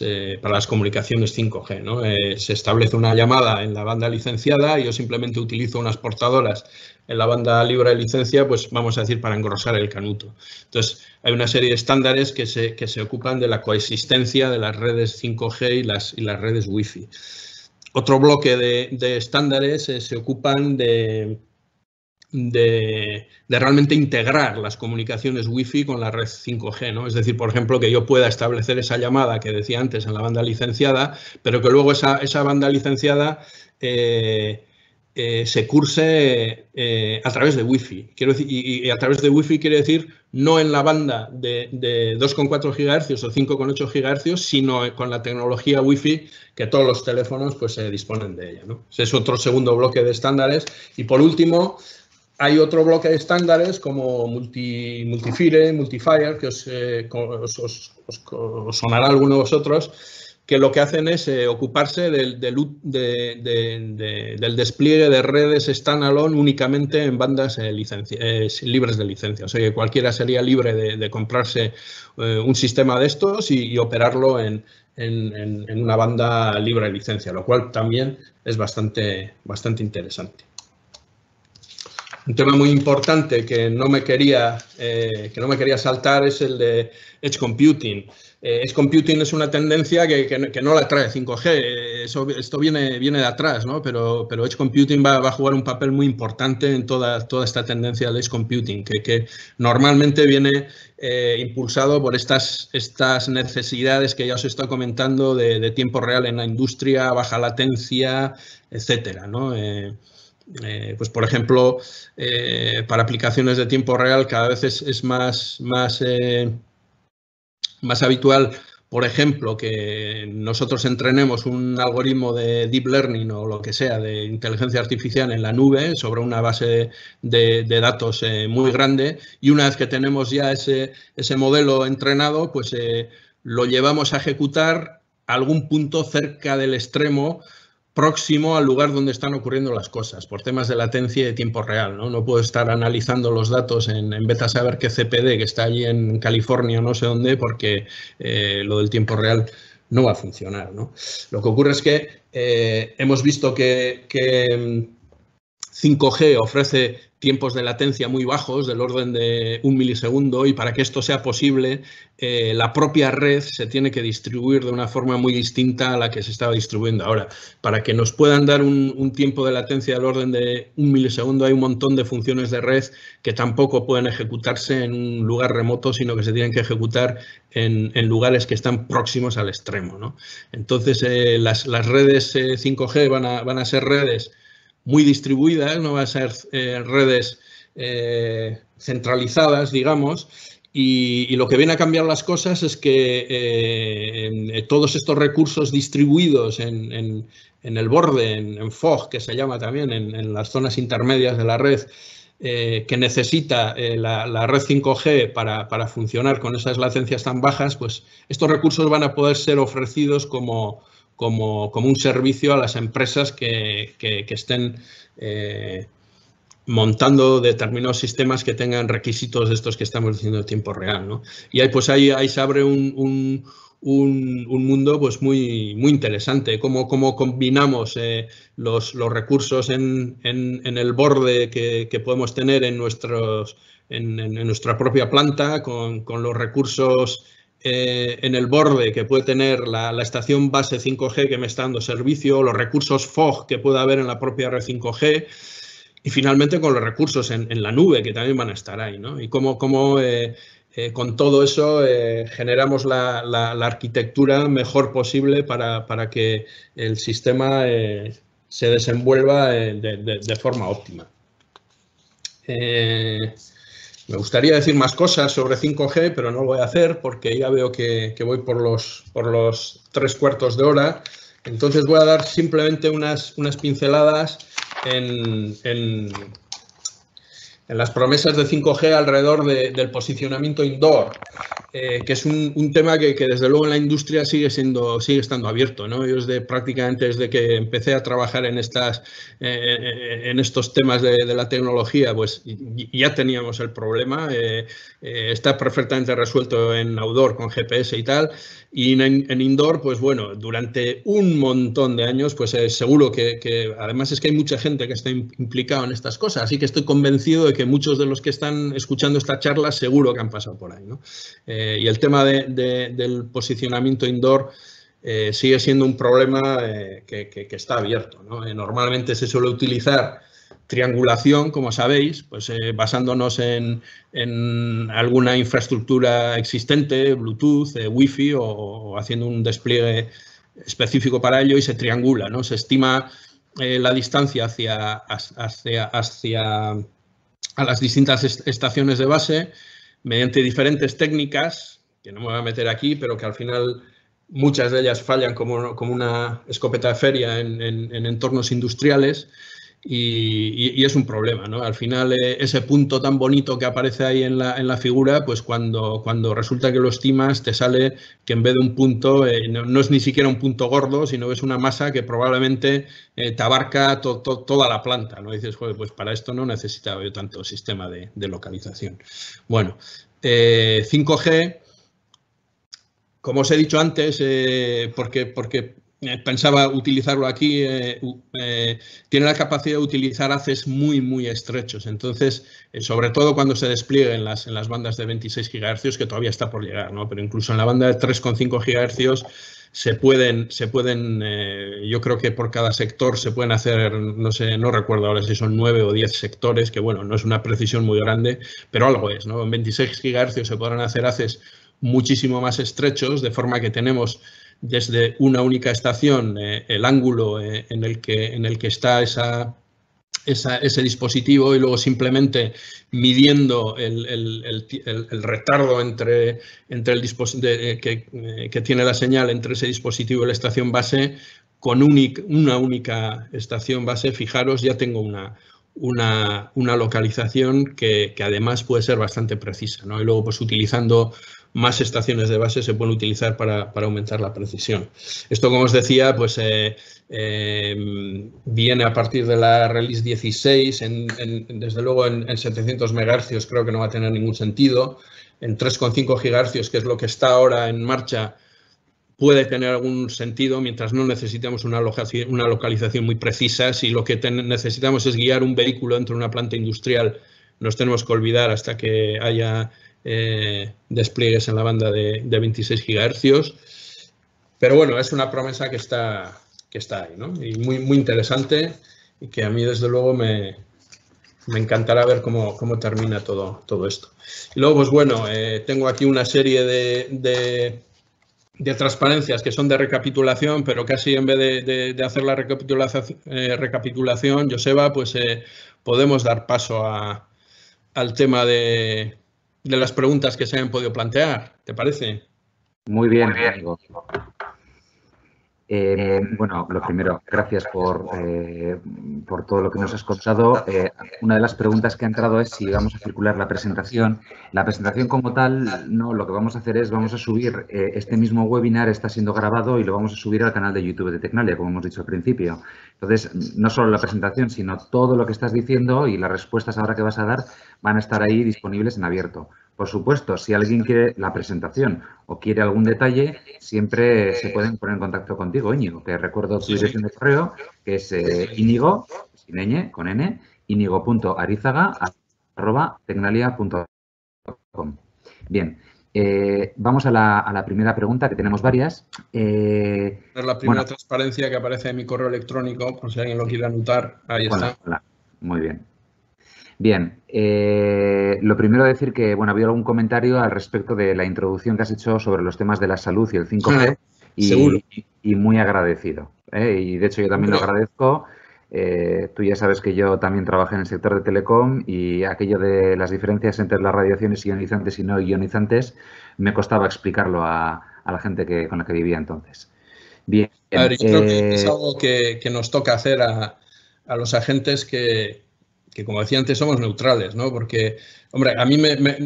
eh, las, comunicaciones 5G. se establece una llamada en la banda licenciada, yo simplemente utilizo unas portadoras en la banda libre de licencia, pues vamos a decir, para engrosar el canuto. Entonces, hay una serie de estándares que se, ocupan de la coexistencia de las redes 5G y las, y las redes Wi-Fi. Otro bloque de, estándares eh, se ocupan de, de, realmente integrar las comunicaciones Wi-Fi con la red 5G. ¿no? Es decir, por ejemplo, que yo pueda establecer esa llamada que decía antes en la banda licenciada, pero que luego esa, esa banda licenciada eh, se curse eh, a través de Wi-Fi. Quiero decir, y, a través de Wi-Fi quiere decir no en la banda de, 2,4 GHz o 5,8 GHz, sino con la tecnología Wi-Fi que todos los teléfonos pues, se disponen de ella. ¿no? es otro segundo bloque de estándares. Y por último, hay otro bloque de estándares como multi, Multifire, Multifire, que eh, os, sonará alguno de vosotros, que lo que hacen es eh, ocuparse del, despliegue de redes standalone únicamente en bandas eh, eh, libres de licencia. O sea que cualquiera sería libre de, comprarse un sistema de estos y, operarlo en, una banda libre de licencia, lo cual también es bastante, bastante interesante. Un tema muy importante que no me quería, que no me quería saltar es el de Edge Computing. Edge eh, computing es una tendencia que, no la trae 5G, eh, esto viene, viene de atrás, ¿no? pero, pero Edge Computing va, a jugar un papel muy importante en toda, toda esta tendencia de Edge Computing, que, normalmente viene eh, impulsado por estas, estas necesidades que ya os está comentando de, tiempo real en la industria, baja latencia, etcétera. pues por ejemplo, para aplicaciones de tiempo real cada vez es, más, más más habitual, por ejemplo, que nosotros entrenemos un algoritmo de deep learning o lo que sea, de inteligencia artificial en la nube, sobre una base de, datos eh, muy grande, y una vez que tenemos ya ese, modelo entrenado, pues eh, lo llevamos a ejecutar algún punto cerca del extremo próximo al lugar donde están ocurriendo las cosas, por temas de latencia y de tiempo real. No, puedo estar analizando los datos en, en vez saber qué CPD, que está allí en California o no sé dónde, porque eh, lo del tiempo real no va a funcionar. ¿no? Lo que ocurre es que eh, hemos visto que mm, 5G ofrece tiempos de latencia muy bajos, del orden de un milisegundo, y para que esto sea posible, eh, la propia red se tiene que distribuir de una forma muy distinta a la que se estaba distribuyendo ahora. Para que nos puedan dar un, tiempo de latencia del orden de un milisegundo, hay un montón de funciones de red que tampoco pueden ejecutarse en un lugar remoto, sino que se tienen que ejecutar en, lugares que están próximos al extremo. Entonces, eh, las, redes 5G eh, van a, van a ser redes muy distribuidas, no van a ser eh, redes eh, centralizadas, digamos, y, lo que viene a cambiar las cosas es que eh, todos estos recursos distribuidos en, el borde, en, FOG, que se llama también, en, las zonas intermedias de la red, que necesita la, red 5G para, para, funcionar con esas latencias tan bajas, pues estos recursos van a poder ser ofrecidos como, como, un servicio a las empresas que, estén eh, montando determinados sistemas que tengan requisitos de estos que estamos diciendo en tiempo real. Y ahí, pues ahí, se abre un, mundo pues muy, muy interesante, cómo, combinamos eh, los, recursos en, el borde que, podemos tener en, nuestros, nuestra propia planta con, con los recursos eh, en el borde que puede tener la, estación base 5G que me está dando servicio, los recursos FOG que pueda haber en la propia red 5G y finalmente con los recursos en, la nube que también van a estar ahí. Y cómo, eh, eh, con todo eso generamos la, arquitectura mejor posible para, que el sistema se desenvuelva de, de, forma óptima. Me gustaría decir más cosas sobre 5G, pero no lo voy a hacer porque ya veo que, voy por los, por los tres cuartos de hora. Entonces voy a dar simplemente unas, unas pinceladas en en las promesas de 5G alrededor del posicionamiento indoor, eh, que es un, tema que, desde luego en la industria sigue siendo sigue estando abierto. ¿no? Yo desde, prácticamente desde que empecé a trabajar en estas eh, eh, en estos temas de, la tecnología, pues ya teníamos el problema. está perfectamente resuelto en outdoor con GPS y tal. Y en, indoor, pues bueno, durante un montón de años, pues eh, seguro que, además es que hay mucha gente que está implicada en estas cosas, así que estoy convencido de que muchos de los que están escuchando esta charla seguro que han pasado por ahí. ¿no? Eh, y el tema del posicionamiento indoor eh, sigue siendo un problema que, que, está abierto. ¿no? normalmente se suele utilizar triangulación, como sabéis, pues eh, basándonos en, en, alguna infraestructura existente, Bluetooth, eh, Wi-Fi o, haciendo un despliegue específico para ello y se triangula, ¿no? Se estima eh, la distancia hacia, hacia, a las distintas estaciones de base mediante diferentes técnicas, que no me voy a meter aquí, pero que al final muchas de ellas fallan como, una escopeta de feria en entornos industriales. Y, es un problema, ¿no? Al final, eh, ese punto tan bonito que aparece ahí en la, en la figura, pues cuando, cuando resulta que lo estimas, te sale que en vez de un punto, eh, no, es ni siquiera un punto gordo, sino es una masa que probablemente eh, te abarca toda la planta, ¿no? dices, Joder, pues para esto no necesitaba yo tanto sistema de, de localización. Bueno, 5G, como os he dicho antes, porque, porque eh, pensaba utilizarlo aquí, eh, eh, tiene la capacidad de utilizar haces muy, muy estrechos. Entonces, sobre todo cuando se despliegue las, en las bandas de 26 GHz, que todavía está por llegar, ¿no? pero incluso en la banda de 3,5 GHz se pueden, se pueden yo creo que por cada sector se pueden hacer, no sé, no recuerdo ahora si son 9 o 10 sectores, que bueno, no es una precisión muy grande, pero algo es, ¿no? En 26 GHz se podrán hacer haces muchísimo más estrechos, de forma que tenemos desde una única estación eh, el ángulo eh, en, el que, en el que está esa, ese dispositivo y luego simplemente midiendo el, retardo entre, entre el eh, que, tiene la señal entre ese dispositivo y la estación base, con una única estación base, fijaros, ya tengo una, una, localización que, además puede ser bastante precisa. ¿no? Y luego, pues utilizando más estaciones de base se pueden utilizar para, aumentar la precisión. Esto, como os decía, pues eh, em, viene a partir de la release 16, desde luego en, 700 MHz creo que no va a tener ningún sentido. En 3,5 GHz, que es lo que está ahora en marcha, puede tener algún sentido mientras no necesitemos una, localización muy precisa. Si lo que necesitamos es guiar un vehículo dentro de una planta industrial, nos tenemos que olvidar hasta que haya eh, despliegues en la banda de, 26 GHz. Pero bueno, es una promesa que está, que está ahí, ¿no? Y muy, muy interesante y que a mí desde luego me, encantará ver cómo, termina todo, todo esto. Y luego, pues bueno, eh, tengo aquí una serie de, transparencias que son de recapitulación, pero casi en vez de, hacer la eh, recapitulación, Joseba, pues podemos dar paso al tema de, de las preguntas que se han podido plantear, ¿te parece? Muy bien, Diego. Eh, bueno, lo primero, gracias eh, por, todo lo que nos has contado. Eh, una de las preguntas que ha entrado es si vamos a circular la presentación. La presentación como tal, no, lo que vamos a hacer es vamos a subir, este mismo webinar está siendo grabado y lo vamos a subir al canal de YouTube de Tecnalia, como hemos dicho al principio. Entonces, no solo la presentación, sino todo lo que estás diciendo y las respuestas ahora que vas a dar van a estar ahí disponibles en abierto. Por supuesto, si alguien quiere la presentación o quiere algún detalle, siempre se pueden poner en contacto contigo, Íñigo, que recuerdo tu dirección de correo, que es eh, Íñigo, sin ñ, con n, íñigo.arizaga.tecnalia.com. Bien, eh, vamos a la, primera pregunta, que tenemos varias. Eh, la primera transparencia que aparece en mi correo electrónico, por si alguien lo quiere anotar, ahí está. Muy bien. Bien, eh, lo primero decir que, bueno, había algún comentario al respecto de la introducción que has hecho sobre los temas de la salud y el 5G. y, y, muy agradecido. ¿eh? Y de hecho yo también lo agradezco. Eh, tú ya sabes que yo también trabajé en el sector de telecom y aquello de las diferencias entre las radiaciones ionizantes y no ionizantes me costaba explicarlo a, la gente que, con la que vivía entonces. Bien. A ver, creo que es algo que, nos toca hacer a los agentes que, que como decía antes somos neutrales, ¿no? Porque, hombre, a mí me,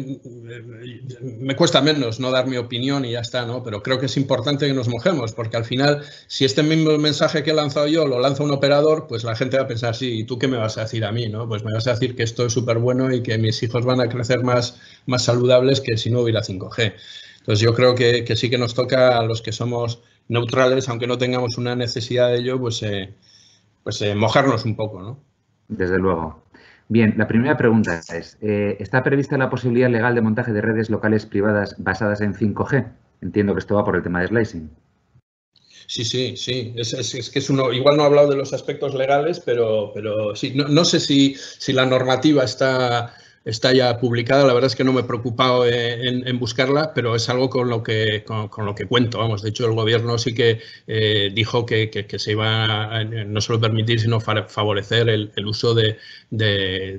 cuesta menos no dar mi opinión y ya está, ¿no? Pero creo que es importante que nos mojemos, porque al final, si este mismo mensaje que he lanzado yo lo lanza un operador, pues la gente va a pensar, sí, ¿y tú qué me vas a decir a mí, no? Pues me vas a decir que esto es súper bueno y que mis hijos van a crecer más, más saludables que si no hubiera 5G. Entonces yo creo que, sí que nos toca a los que somos neutrales, aunque no tengamos una necesidad de ello, pues, eh, pues eh, mojarnos un poco, ¿no? Desde luego. Bien, la primera pregunta es, eh, ¿está prevista la posibilidad legal de montaje de redes locales privadas basadas en 5G? Entiendo que esto va por el tema de slicing. Sí, sí, sí. Es, que es uno, igual no he hablado de los aspectos legales, pero, pero sí, no, no sé si, si la normativa está, está ya publicada. La verdad es que no me he preocupado en, buscarla, pero es algo con lo que con, lo que cuento. Vamos, de hecho el gobierno sí que eh, dijo que, se iba a eh, no solo permitir sino favorecer el, uso de,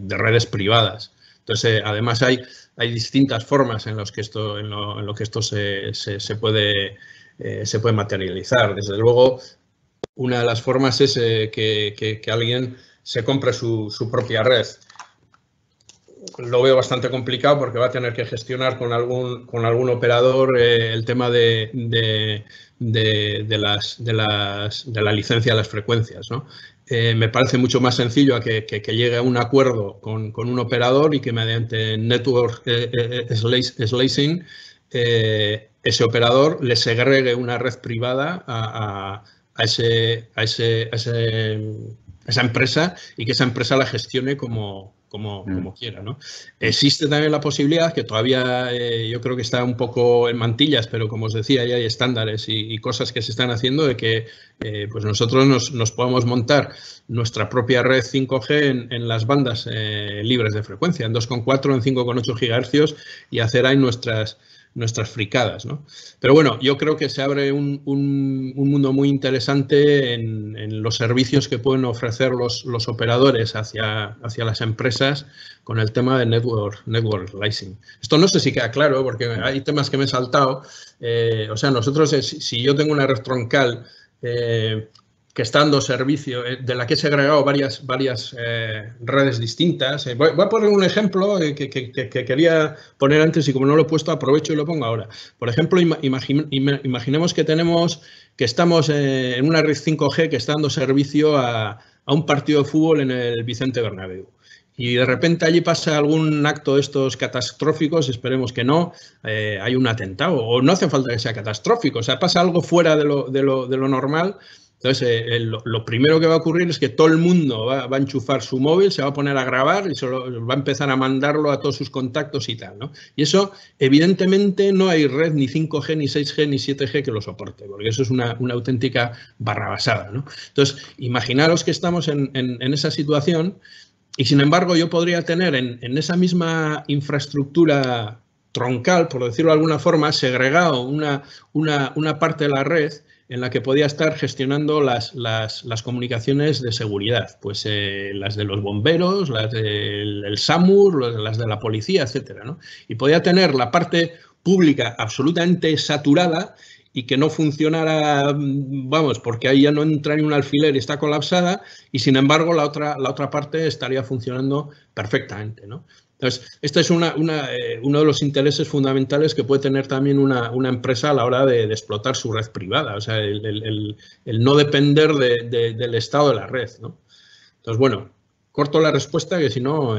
redes privadas. Entonces, además hay hay distintas formas en las que esto en lo, que esto se, puede eh, se puede materializar. Desde luego, una de las formas es que, alguien se compre su, su propia red lo veo bastante complicado porque va a tener que gestionar con algún, con algún operador eh, el tema de, las, de, la licencia de las frecuencias. Eh, me parece mucho más sencillo que, llegue a un acuerdo con, un operador y que mediante network eh, slicing ese operador le segregue una red privada a, ese, ese, esa empresa y que esa empresa la gestione como, Mm. como, quiera. Existe también la posibilidad, que todavía eh, yo creo que está un poco en mantillas, pero como os decía, ya hay estándares y, cosas que se están haciendo de que eh, pues nosotros nos, nos, podamos montar nuestra propia red 5G en, las bandas eh, libres de frecuencia, en 2,4, en 5,8 GHz y hacer ahí nuestras nuestras fricadas. ¿no? Pero bueno, yo creo que se abre un, un, mundo muy interesante en, en, los servicios que pueden ofrecer los, los operadores hacia, hacia, las empresas con el tema de network, network licensing. Esto no sé si queda claro porque hay temas que me he saltado. Eh, o sea, nosotros, eh, si yo tengo una red troncal eh, que está dando servicio, eh, de la que se agregado varias, varias eh, redes distintas. Eh, voy, a poner un ejemplo que, quería poner antes y como no lo he puesto, aprovecho y lo pongo ahora. Por ejemplo, imaginemos que tenemos, que estamos en una red 5G que está dando servicio a, un partido de fútbol en el Vicente Bernabéu y de repente allí pasa algún acto de estos catastróficos, esperemos que no, hay un atentado, o no hace falta que sea catastrófico, o sea, pasa algo fuera de lo, de lo, de lo normal entonces, eh, eh, lo, primero que va a ocurrir es que todo el mundo va, a enchufar su móvil, se va a poner a grabar y solo va a empezar a mandarlo a todos sus contactos y tal. ¿no? Y eso, evidentemente, no hay red ni 5G, ni 6G, ni 7G que lo soporte, porque eso es una, auténtica barrabasada. ¿no? Entonces, imaginaros que estamos en, esa situación y, sin embargo, yo podría tener en, esa misma infraestructura troncal, por decirlo de alguna forma, segregado una parte de la red en la que podía estar gestionando las, las, comunicaciones de seguridad, pues eh, las de los bomberos, las del SAMUR, las de la policía, etcétera. Y podía tener la parte pública absolutamente saturada y que no funcionara, mm, vamos, porque ahí ya no entra ni un alfiler y está colapsada, y sin embargo la otra, la otra parte estaría funcionando perfectamente. ¿no? Entonces, este es eh, uno de los intereses fundamentales que puede tener también una, empresa a la hora de, explotar su red privada, o sea, el, no depender del estado de la red. Entonces, bueno, corto la respuesta que si no...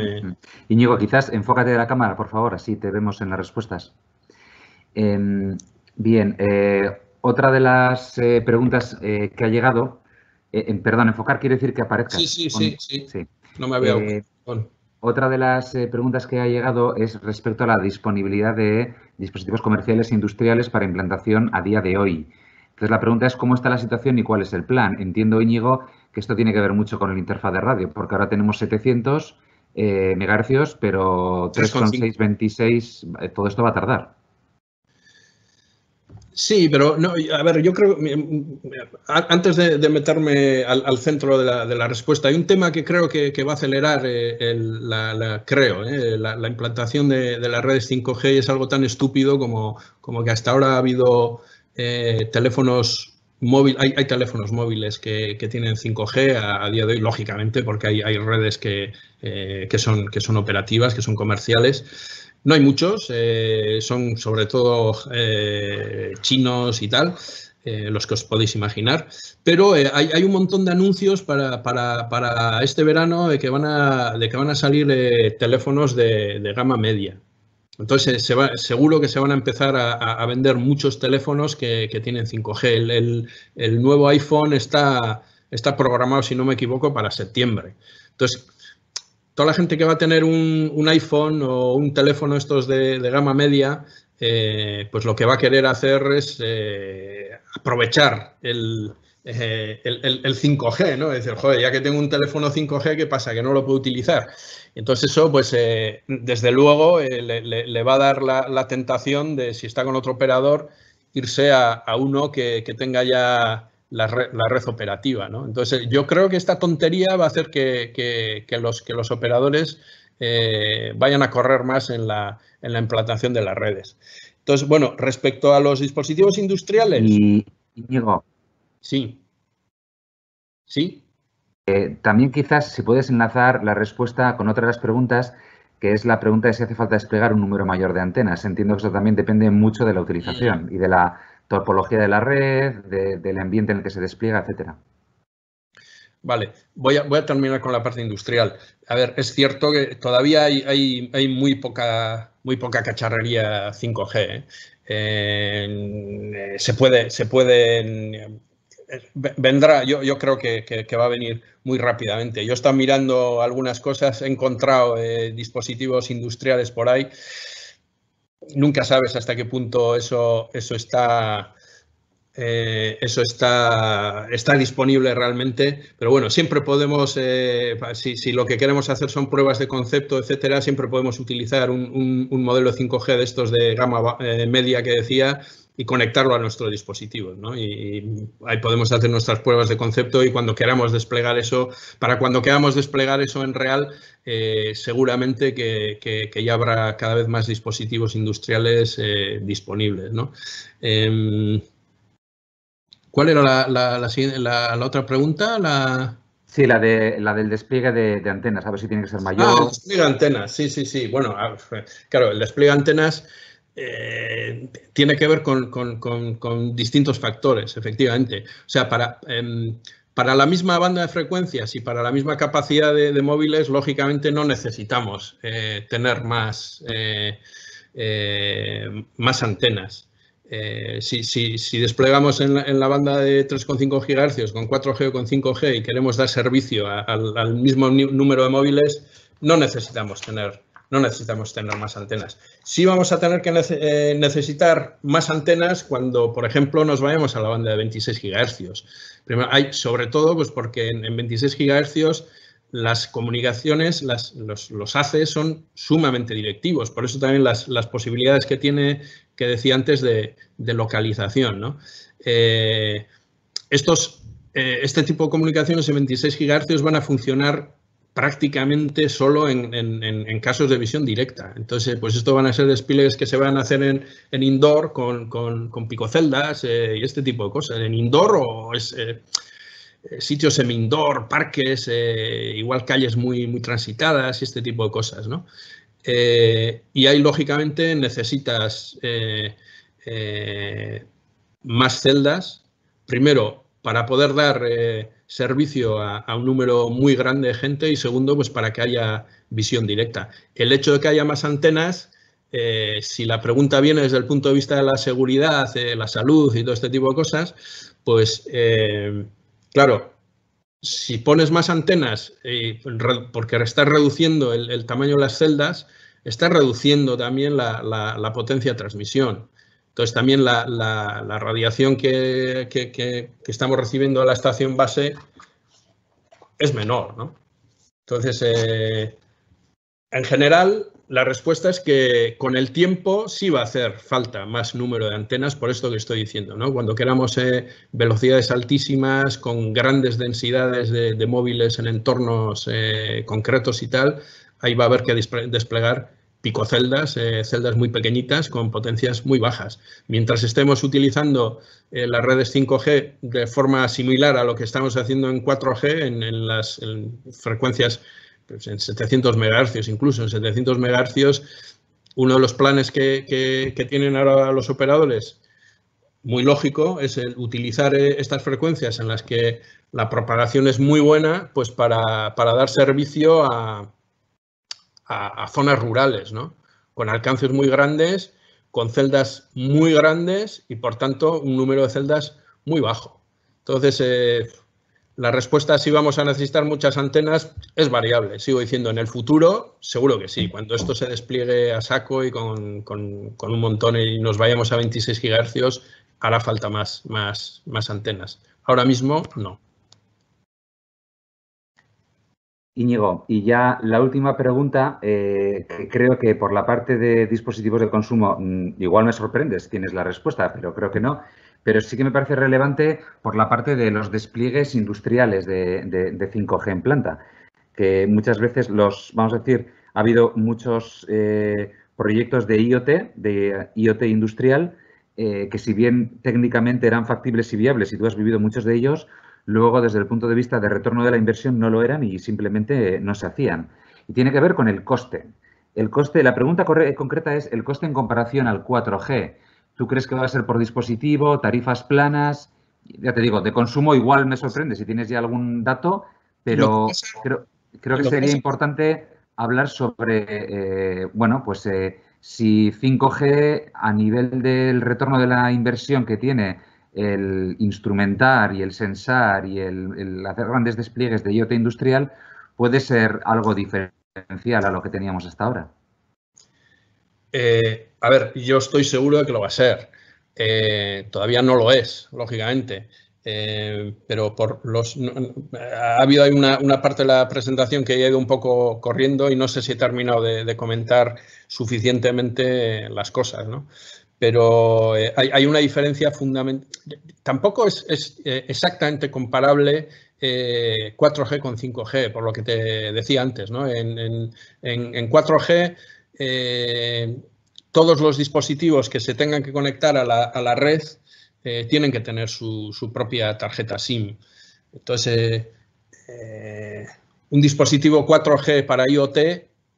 Iñigo, eh, quizás enfócate de la cámara, por favor, así te vemos en las respuestas. Em, bien, eh, otra de las preguntas que ha llegado, em, perdón, enfocar quiere decir que aparezca. Sí, sí, sí, sí, No me había... Otra de las eh, preguntas que ha llegado es respecto a la disponibilidad de dispositivos comerciales e industriales para implantación a día de hoy. Entonces, la pregunta es cómo está la situación y cuál es el plan. Entiendo, Íñigo, que esto tiene que ver mucho con el interfaz de radio, porque ahora tenemos 700 eh, megahercios, pero 3,626, eh, todo esto va a tardar. Sí, pero no, a ver, yo creo, antes de, meterme al, centro de la, respuesta, hay un tema que creo que, va a acelerar eh, la, creo, eh, la, implantación de, las redes 5G es algo tan estúpido como, que hasta ahora ha habido eh, teléfonos móviles, hay, teléfonos móviles que, tienen 5G a, día de hoy, lógicamente, porque hay, redes que, son, que son operativas, que son comerciales. No hay muchos, eh, son sobre todo eh, chinos y tal, eh, los que os podéis imaginar, pero hay, un montón de anuncios para, este verano de que van a, que van a salir teléfonos de, gama media. Entonces, se va, seguro que se van a empezar a, vender muchos teléfonos que, tienen 5G. El, nuevo iPhone está, está programado, si no me equivoco, para septiembre. Entonces, toda la gente que va a tener un, un iPhone o un teléfono estos de, de gama media, eh, pues lo que va a querer hacer es eh, aprovechar eh, el, el, el, 5G, ¿no? Es decir, joder, ya que tengo un teléfono 5G, ¿qué pasa? Que no lo puedo utilizar. Entonces eso, pues, desde luego le, le, le, va a dar la, la, tentación de, si está con otro operador, irse a, a uno que, que tenga ya la red, la red operativa. ¿no? Entonces, yo creo que esta tontería va a hacer que, los, operadores eh, vayan a correr más en la, implantación de las redes. Entonces, bueno, respecto a los dispositivos industriales. Y, Diego. Sí. Sí. Eh, también quizás si puedes enlazar la respuesta con otra de las preguntas, que es la pregunta de si hace falta desplegar un número mayor de antenas. Entiendo que eso también depende mucho de la utilización y de la topología de la red, del ambiente en el que se despliega, etcétera. Vale, voy a, voy a, terminar con la parte industrial. A ver, es cierto que todavía hay, muy, poca, cacharrería 5G. ¿eh? Eh, se puede, se pueden eh, vendrá, yo, yo creo que, va a venir muy rápidamente. Yo he mirando algunas cosas, he encontrado dispositivos industriales por ahí nunca sabes hasta qué punto eso, eso está. Eh, eso está, está disponible realmente, pero bueno, siempre podemos, eh, si, lo que queremos hacer son pruebas de concepto, etcétera, siempre podemos utilizar un, modelo 5G de estos de gama eh, media que decía y conectarlo a nuestro dispositivo. ¿no? Y, ahí podemos hacer nuestras pruebas de concepto y cuando queramos desplegar eso, para cuando queramos desplegar eso en real, eh, seguramente que, ya habrá cada vez más dispositivos industriales eh, disponibles. ¿no? Em, ¿Cuál era la, la, la, otra pregunta? La... Sí, la, de, la del despliegue de, antenas, a ver si tiene que ser mayor. Ah, despliegue de antenas, sí, sí, sí. Bueno, claro, el despliegue de antenas eh, tiene que ver con, distintos factores, efectivamente. O sea, em, para, la misma banda de frecuencias y para la misma capacidad de, móviles, lógicamente no necesitamos eh, tener más, eh, antenas. Si, desplegamos en la, banda de 3,5 GHz con 4G o con 5G y queremos dar servicio al mismo número de móviles, no necesitamos tener no necesitamos tener más antenas. Sí vamos a tener que eh, necesitar más antenas cuando, por ejemplo, nos vayamos a la banda de 26 GHz. hay, sobre todo pues porque en, 26 GHz las comunicaciones, los, los son sumamente directivos. Por eso también las, posibilidades que tiene, que decía antes, de, localización. Eh, estos, eh, este tipo de comunicaciones en 26 GHz van a funcionar prácticamente solo en, casos de visión directa. Entonces, pues esto van a ser despliegues que se van a hacer en, indoor con, con, con picoceldas eh, y este tipo de cosas. En indoor o es, eh, eh, sitios semi-indoor, parques, igual calles muy, muy transitadas y este tipo de cosas, ¿no? y ahí, lógicamente, necesitas más celdas. Primero, para poder dar servicio a, un número muy grande de gente y segundo, pues para que haya visión directa. El hecho de que haya más antenas, eh, si la pregunta viene desde el punto de vista de la seguridad, la salud y todo este tipo de cosas, pues eh, claro, si pones más antenas, eh, porque estás reduciendo el, tamaño de las celdas, estás reduciendo también la, la potencia de transmisión. Entonces también la, radiación que, estamos recibiendo a la estación base es menor. ¿no? Entonces, eh, en general, la respuesta es que con el tiempo sí va a hacer falta más número de antenas, por esto que estoy diciendo. ¿no? Cuando queramos eh, velocidades altísimas, con grandes densidades de, móviles en entornos eh, concretos y tal, ahí va a haber que desplegar picoceldas, eh, celdas muy pequeñitas con potencias muy bajas. Mientras estemos utilizando eh, las redes 5G de forma similar a lo que estamos haciendo en 4G, en, las frecuencias pues, en 700 MHz, incluso en 700 MHz, uno de los planes que, que, que tienen ahora los operadores muy lógico es el utilizar eh, estas frecuencias en las que la propagación es muy buena pues para dar servicio a, a, zonas rurales, ¿no? con alcances muy grandes, con celdas muy grandes y por tanto un número de celdas muy bajo. Entonces, eh, la respuesta si vamos a necesitar muchas antenas es variable. Sigo diciendo, en el futuro seguro que sí. Cuando esto se despliegue a saco y con, con, un montón y nos vayamos a 26 gigahercios, hará falta más, más, más antenas. Ahora mismo no. Íñigo, y ya la última pregunta, eh, creo que por la parte de dispositivos de consumo, mm, igual me sorprendes, tienes la respuesta, pero creo que no. Pero sí que me parece relevante por la parte de los despliegues industriales de, 5G en planta, que muchas veces los, vamos a decir, ha habido muchos eh, proyectos de IoT, de IoT industrial, eh, que si bien técnicamente eran factibles y viables, y tú has vivido muchos de ellos, Luego, desde el punto de vista de retorno de la inversión, no lo eran y simplemente eh, no se hacían. Y tiene que ver con el coste. El coste, la pregunta eh, concreta es el coste en comparación al 4G. ¿Tú crees que va a ser por dispositivo, tarifas planas? Ya te digo, de consumo igual me sorprende si tienes ya algún dato, pero creo, que sería importante hablar sobre, eh, bueno, pues si 5G a nivel del retorno de la inversión que tiene el instrumentar y el sensar y el, hacer grandes despliegues de IoT industrial puede ser algo diferencial a lo que teníamos hasta ahora. Eh, a ver, yo estoy seguro de que lo va a ser. Eh, todavía no lo es, lógicamente. Eh, pero por los ha habido una, una, parte de la presentación que he ido un poco corriendo y no sé si he terminado de, de comentar suficientemente las cosas. ¿no? pero eh, hay, una diferencia fundamental. Tampoco es, eh, exactamente comparable 4G eh, con 5G, por lo que te decía antes. ¿no? En, 4G, todos los dispositivos que se tengan que conectar a la, red tienen que tener su, propia tarjeta SIM. Entonces, un dispositivo 4G para IoT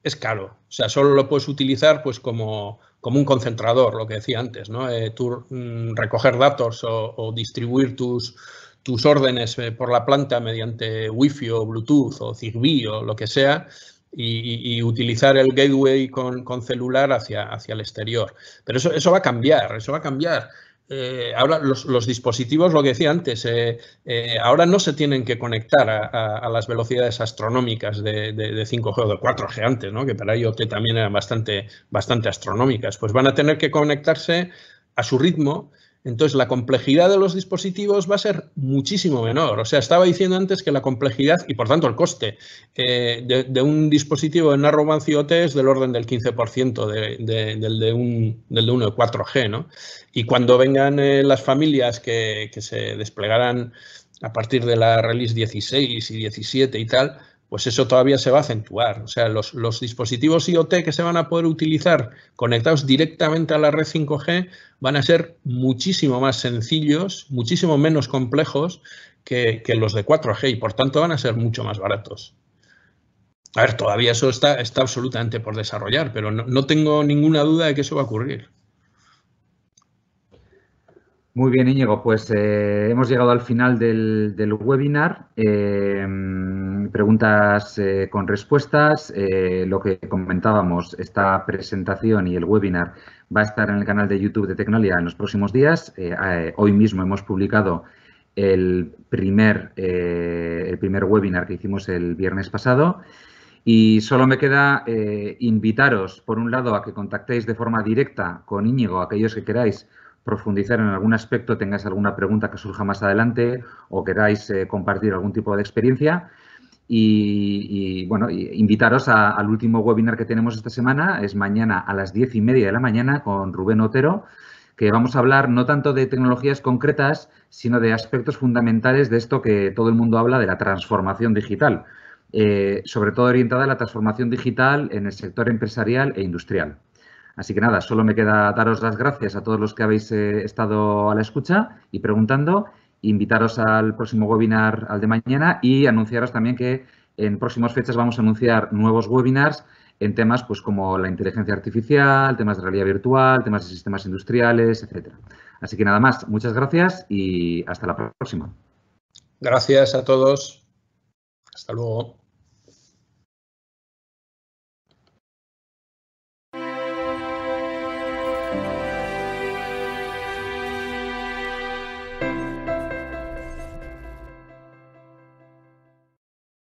es caro. O sea, solo lo puedes utilizar pues como como un concentrador, lo que decía antes, ¿no? Eh, mm, recoger datos o, distribuir tus, tus órdenes eh, por la planta mediante Wi-Fi o Bluetooth o Zigbee o lo que sea, y, utilizar el gateway con, celular hacia, hacia el exterior. Pero eso, eso va a cambiar, eso va a cambiar. Eh, ahora los, dispositivos, lo que decía antes, eh, eh, ahora no se tienen que conectar a, las velocidades astronómicas de, de, 5G o de 4G antes, ¿no? que para IoT también eran bastante, bastante astronómicas, pues van a tener que conectarse a su ritmo entonces, la complejidad de los dispositivos va a ser muchísimo menor. O sea, estaba diciendo antes que la complejidad y, por tanto, el coste eh, de, un dispositivo en Narrowband IoT es del orden del 15% del, de un, del uno de 4G. ¿no? Y cuando vengan eh, las familias que, que se desplegarán a partir de la release 16 y 17 y tal, pues eso todavía se va a acentuar. O sea, los, dispositivos IoT que se van a poder utilizar conectados directamente a la red 5G van a ser muchísimo más sencillos, muchísimo menos complejos que, los de 4G y por tanto van a ser mucho más baratos. A ver, todavía eso está, absolutamente por desarrollar, pero no tengo ninguna duda de que eso va a ocurrir. Muy bien, Íñigo, pues eh, hemos llegado al final del, webinar. Eh, preguntas eh, con respuestas. lo que comentábamos, esta presentación y el webinar va a estar en el canal de YouTube de Tecnolia en los próximos días. hoy mismo hemos publicado el primer, el primer webinar que hicimos el viernes pasado. Y solo me queda invitaros, por un lado, a que contactéis de forma directa con Íñigo, aquellos que queráis, profundizar en algún aspecto, tengáis alguna pregunta que surja más adelante o queráis eh, compartir algún tipo de experiencia. Y, bueno, invitaros al último webinar que tenemos esta semana, es mañana a las diez y media de la mañana con Rubén Otero, que vamos a hablar no tanto de tecnologías concretas, sino de aspectos fundamentales de esto que todo el mundo habla de la transformación digital, eh, sobre todo orientada a la transformación digital en el sector empresarial e industrial. Así que nada, solo me queda daros las gracias a todos los que habéis eh, estado a la escucha y preguntando, invitaros al próximo webinar al de mañana y anunciaros también que en próximas fechas vamos a anunciar nuevos webinars en temas pues, como la inteligencia artificial, temas de realidad virtual, temas de sistemas industriales, etcétera. Así que nada más, muchas gracias y hasta la próxima. Gracias a todos. Hasta luego.